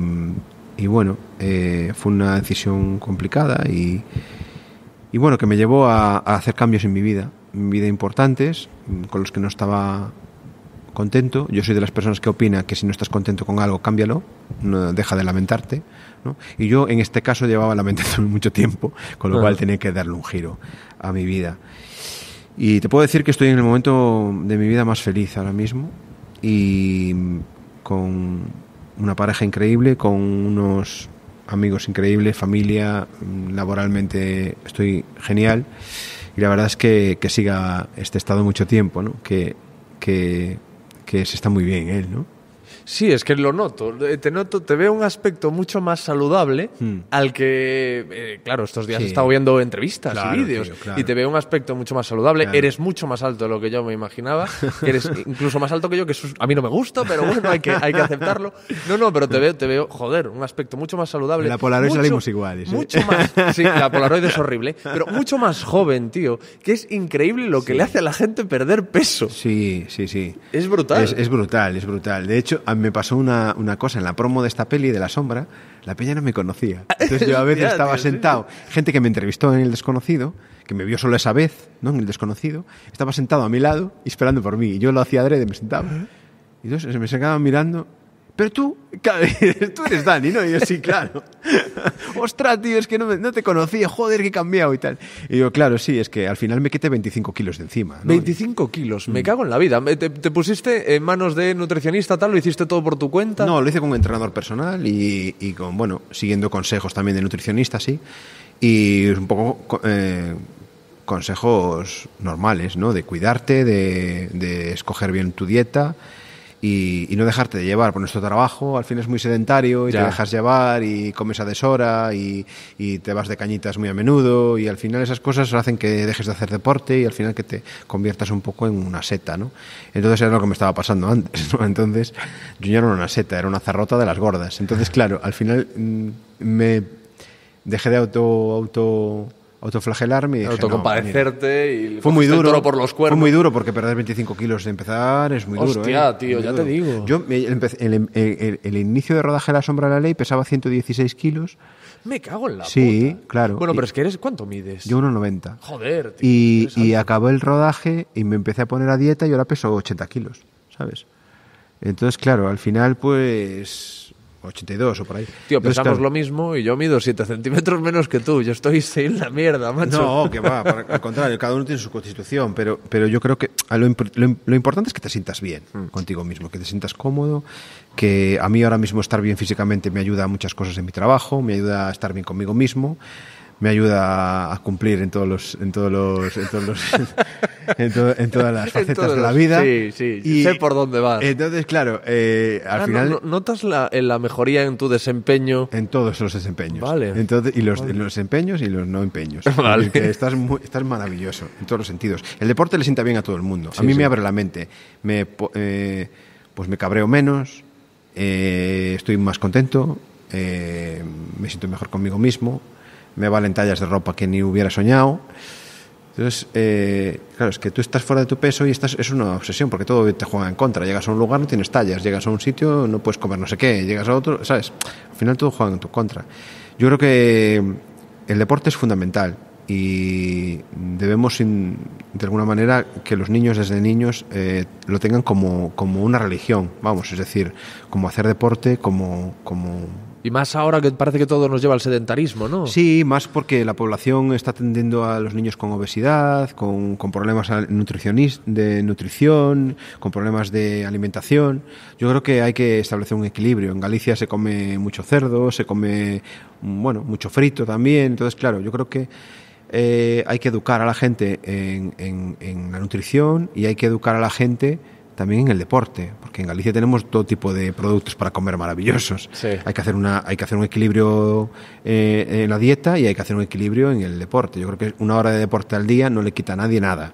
bueno, eh, fue una decisión complicada y, bueno, que me llevó a, hacer cambios en mi vida, en mi vida importantes, con los que no estaba contento. Yo soy de las personas que opina que si no estás contento con algo, cámbialo, no, deja de lamentarte. Y yo en este caso llevaba lamentándome *laughs* mucho tiempo, con lo cual tenía que darle un giro a mi vida. Y te puedo decir que estoy en el momento de mi vida más feliz ahora mismo y con una pareja increíble con unos amigos increíbles, familia, laboralmente estoy genial y la verdad es que, siga este estado mucho tiempo, ¿no? que, que, que se está muy bien él, ¿no? Sí, es que lo noto. Eh, te noto, te veo un aspecto mucho más saludable hmm. al que, eh, claro, estos días he estado viendo entrevistas y vídeos y te veo un aspecto mucho más saludable. Eres mucho más alto de lo que yo me imaginaba. *laughs* Eres incluso más alto que yo, que a mí no me gusta, pero bueno, hay que, hay que aceptarlo. No, no, pero te veo, te veo, joder, un aspecto mucho más saludable. La Polaroid salimos igual. Mucho más, sí, la Polaroid es horrible, pero mucho más joven, tío, que es increíble lo que le hace a la gente perder peso. Sí, sí, sí. Es brutal. Es, brutal, es brutal. De hecho, a me pasó una, cosa en la promo de esta peli de La Sombra, la peña no me conocía. *laughs* Entonces yo a veces estaba sentado, gente que me entrevistó en El Desconocido, que me vio solo esa vez, ¿no? En El Desconocido, estaba sentado a mi lado y esperando por mí. Y yo lo hacía adrede, me sentaba. Y entonces se me sentaba mirando pero tú, *laughs* tú eres Dani, ¿no? Y yo, sí, claro. *laughs* Ostras, tío, es que no, no, te conocía, joder, que he cambiado y tal. Y yo, claro, sí, es que al final me quité 25 kilos de encima. 25 kilos, me mm. cago en la vida. ¿Te, pusiste en manos de nutricionista, tal? ¿Lo hiciste todo por tu cuenta? No, lo hice con un entrenador personal y, y con, bueno, siguiendo consejos también de nutricionista, sí. Y un poco eh, consejos normales, ¿no? De cuidarte, de, de escoger bien tu dieta y, no dejarte de llevar por nuestro trabajo. Al final es muy sedentario y te dejas llevar y comes a deshora y, te vas de cañitas muy a menudo y al final esas cosas hacen que dejes de hacer deporte y al final que te conviertas un poco en una seta, ¿no? Entonces era lo que me estaba pasando antes, Entonces yo ya no era una seta, era una zarrota de las gordas. Entonces, claro, al final mm, me dejé de auto... auto autoflagelarme. Y Autocompadecerte no, y fue muy duro. por los cuernos. Fue muy duro porque perder 25 kilos de empezar es muy duro. Hostia, ¿eh? tío, ya te digo. Yo, el, inicio de rodaje de La Sombra de la Ley pesaba 116 kilos. Me cago en la Sí, claro. Bueno, pero es que eres, ¿cuánto mides? Yo 1,90. Joder, tío. Y, y acabó el rodaje y me empecé a poner a dieta y ahora peso 80 kilos, ¿sabes? Entonces, claro, al final, pues 82 o por ahí. Tío, pesamos lo mismo y yo mido 7 centímetros menos que tú. Yo estoy sin la mierda, macho. No, que va, al contrario, cada uno tiene su constitución, pero, pero yo creo que ah, lo, importante es que te sientas bien mm. contigo mismo, que te sientas cómodo, que a mí ahora mismo estar bien físicamente me ayuda a muchas cosas en mi trabajo, me ayuda a estar bien conmigo mismo me ayuda a cumplir en todos los en todos los en, *laughs* todas las *laughs* facetas de la vida y sé por dónde vas entonces claro eh, al ah, final notas la, en la mejoría en tu desempeño en todos los desempeños vale y los, desempeños y los no empeños *laughs* estás estás maravilloso en todos los sentidos el deporte le sienta bien a todo el mundo a mí me abre la mente me eh, pues me cabreo menos eh, estoy más contento me siento mejor conmigo mismo me valen tallas de ropa que ni hubiera soñado. Entonces, eh, claro, es que tú estás fuera de tu peso y estás, es una obsesión porque todo te juega en contra. Llegas a un lugar, no tienes tallas, llegas a un sitio, no puedes comer no sé qué, llegas a otro, ¿sabes? Al final todo juega en tu contra. Yo creo que el deporte es fundamental y debemos, de alguna manera, que los niños desde niños eh, lo tengan como, una religión, vamos, es decir, como hacer deporte, como, como y más ahora que parece que todo nos lleva al sedentarismo, ¿no? Sí, más porque la población está atendiendo a los niños con obesidad, con, problemas de nutrición, con problemas de alimentación. Yo creo que hay que establecer un equilibrio. En Galicia se come mucho cerdo, se come, mm, bueno, mucho frito también. Entonces, claro, yo creo que eh, hay que educar a la gente en la nutrición y hay que educar a la gente también en el deporte, porque en Galicia tenemos todo tipo de productos para comer maravillosos. Hay, que hacer una, hay que hacer un equilibrio eh, en la dieta y hay que hacer un equilibrio en el deporte. Yo creo que una hora de deporte al día no le quita a nadie nada.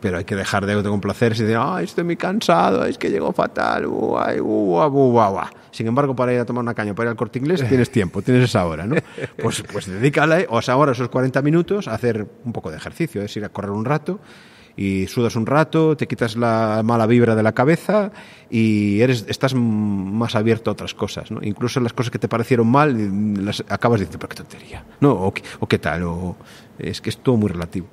Pero hay que dejar de autocomplacerse y decir, estoy muy cansado, es que llego fatal, Sin embargo, para ir a tomar una caña, para ir al corte inglés, *laughs* tienes tiempo, tienes esa hora, ¿no? Pues, pues dedícala, o esa hora, esos 40 minutos, a hacer un poco de ejercicio, es ir a correr un rato y sudas un rato, te quitas la mala vibra de la cabeza y eres, estás más abierto a otras cosas. ¿no? Incluso las cosas que te parecieron mal, mm, las acabas diciendo, pero qué tontería. No, o, o qué tal, o es que es todo muy relativo.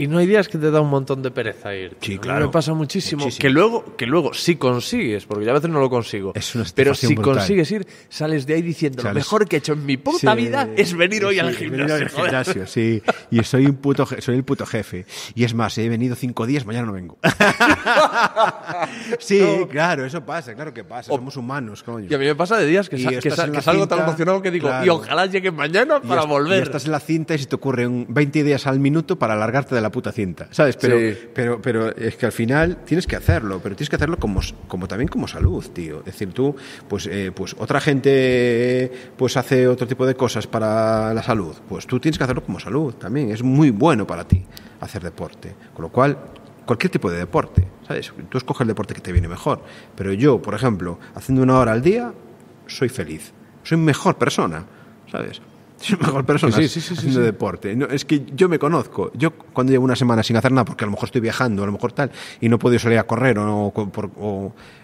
Y no hay días que te da un montón de pereza ir. Sí, claro. Me pasa muchísimo, Que luego, que luego, si consigues, porque ya a veces no lo consigo. Es una pero si consigues ir, sales de ahí diciendo lo mejor que he hecho en mi puta vida es venir hoy al gimnasio. sí. *laughs* Y soy un puto, soy el puto jefe. Y es más, he venido cinco días, mañana no vengo. *laughs* sí, claro, eso pasa, claro que pasa. somos humanos, coño. Y a mí me pasa de días que, salgo tan emocionado que digo, y ojalá llegue mañana para volver. Y estás en la cinta y se te ocurren 20 días al minuto para alargarte de la puta cinta, ¿sabes? Pero, pero, pero es que al final tienes que hacerlo, pero tienes que hacerlo como, como también como salud, tío. Es decir, tú, pues, eh, pues otra gente pues hace otro tipo de cosas para la salud, pues tú tienes que hacerlo como salud también. Es muy bueno para ti hacer deporte, con lo cual cualquier tipo de deporte, ¿sabes? Tú escoges el deporte que te viene mejor, pero yo, por ejemplo, haciendo una hora al día, soy feliz, soy mejor persona, ¿sabes? soy mejor persona sí, haciendo deporte. es que yo me conozco. Yo cuando llevo una semana sin hacer nada, porque a lo mejor estoy viajando, a lo mejor tal, y no puedo salir a correr o,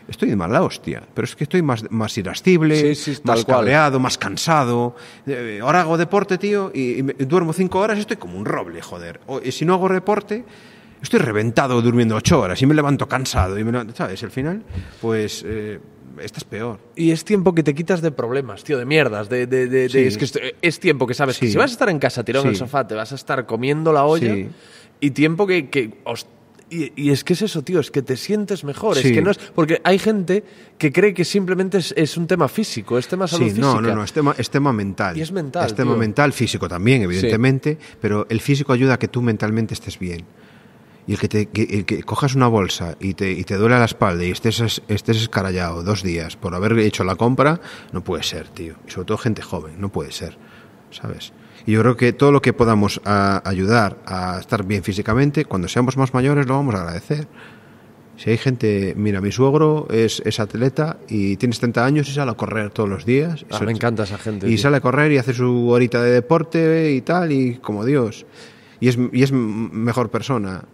estoy de mala hostia, pero es que estoy más, más irascible, más cabreado, más cansado. Eh, ahora hago deporte, tío, y, duermo cinco horas y estoy como un roble, joder. O, y si no hago deporte estoy reventado durmiendo ocho horas y me levanto cansado y me ¿sabes? Al final, pues eh, esta es peor. Y es tiempo que te quitas de problemas, tío, de mierdas. De, es, que es tiempo que sabes que si vas a estar en casa tirado en el sofá, te vas a estar comiendo la olla. Y tiempo que, y, es que es eso, tío, es que te sientes mejor. Es que no es, porque hay gente que cree que simplemente es, un tema físico, es tema salud sí, no, No, no, es tema, mental. Y es mental. Es tema mental, físico también, evidentemente, pero el físico ayuda a que tú mentalmente estés bien y el que, te, cojas una bolsa y te, y te duele la espalda y estés, estés escarallado dos días por haber hecho la compra, no puede ser, tío. sobre todo gente joven, no puede ser, ¿sabes? Y yo creo que todo lo que podamos ah, ayudar a estar bien físicamente, cuando seamos más mayores lo vamos a agradecer. Si hay gente, mira, mi suegro es, es atleta y tiene 70 años y sale a correr todos los días. le ah, me encanta esa gente. Y sale a correr y hace su horita de deporte y tal, y como Dios. Y es, y es mejor persona.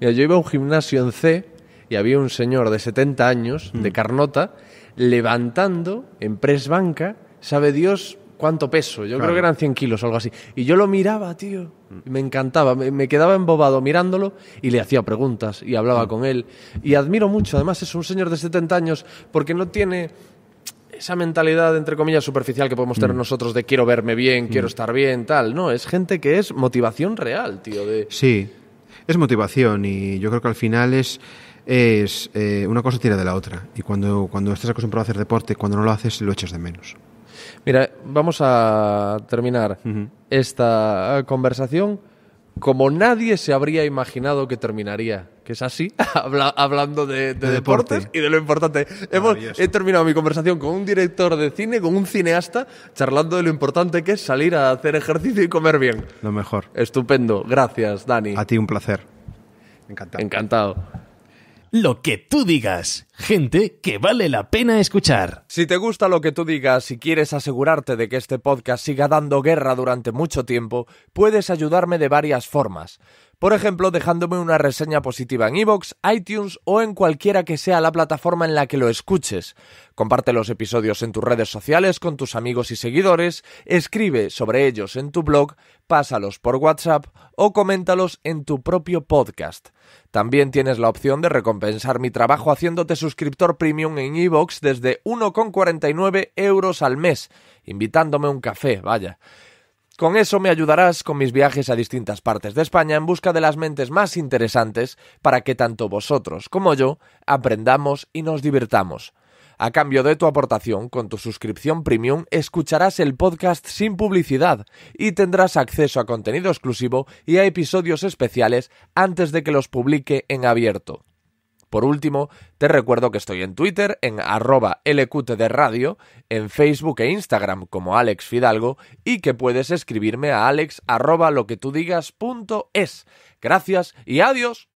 Mira, yo iba a un gimnasio en C y había un señor de 70 años, de mm. Carnota, levantando en press banca, sabe Dios cuánto peso, yo creo que eran 100 kilos o algo así. Y yo lo miraba, tío, me encantaba, me, quedaba embobado mirándolo y le hacía preguntas y hablaba mm. con él. Y admiro mucho, además es un señor de 70 años porque no tiene esa mentalidad, entre comillas, superficial que podemos tener mm. nosotros de quiero verme bien, quiero estar bien, tal. No, es gente que es motivación real, tío. De... Sí, es motivación y yo creo que al final es es eh, una cosa tira de la otra y cuando, cuando estás acostumbrado a hacer deporte, cuando no lo haces, lo echas de menos. Mira, vamos a terminar esta conversación como nadie se habría imaginado que terminaría. Que es así, *laughs* hablando de, deportes y de lo importante. he terminado mi conversación con un director de cine, con un cineasta, charlando de lo importante que es salir a hacer ejercicio y comer bien. Lo mejor. Estupendo. Gracias, Dani. A ti un placer. Encantado. Encantado lo que tú digas. Gente que vale la pena escuchar. Si te gusta lo que tú digas y quieres asegurarte de que este podcast siga dando guerra durante mucho tiempo, puedes ayudarme de varias formas. Por ejemplo, dejándome una reseña positiva en iVoox, iTunes o en cualquiera que sea la plataforma en la que lo escuches. Comparte los episodios en tus redes sociales con tus amigos y seguidores, escribe sobre ellos en tu blog, pásalos por WhatsApp o coméntalos en tu propio podcast. También tienes la opción de recompensar mi trabajo haciéndote suscriptor premium en iVoox desde 1,49 euros al mes, invitándome un café, vaya. Con eso me ayudarás con mis viajes a distintas partes de España en busca de las mentes más interesantes para que tanto vosotros como yo aprendamos y nos divirtamos. A cambio de tu aportación, con tu suscripción premium, escucharás el podcast sin publicidad y tendrás acceso a contenido exclusivo y a episodios especiales antes de que los publique en abierto. Por último, te recuerdo que estoy en Twitter en arroba LQTDRadio, Radio, en Facebook e Instagram como Alex Fidalgo y que puedes escribirme a alex arroba lo que tú digas punto es. Gracias y adiós.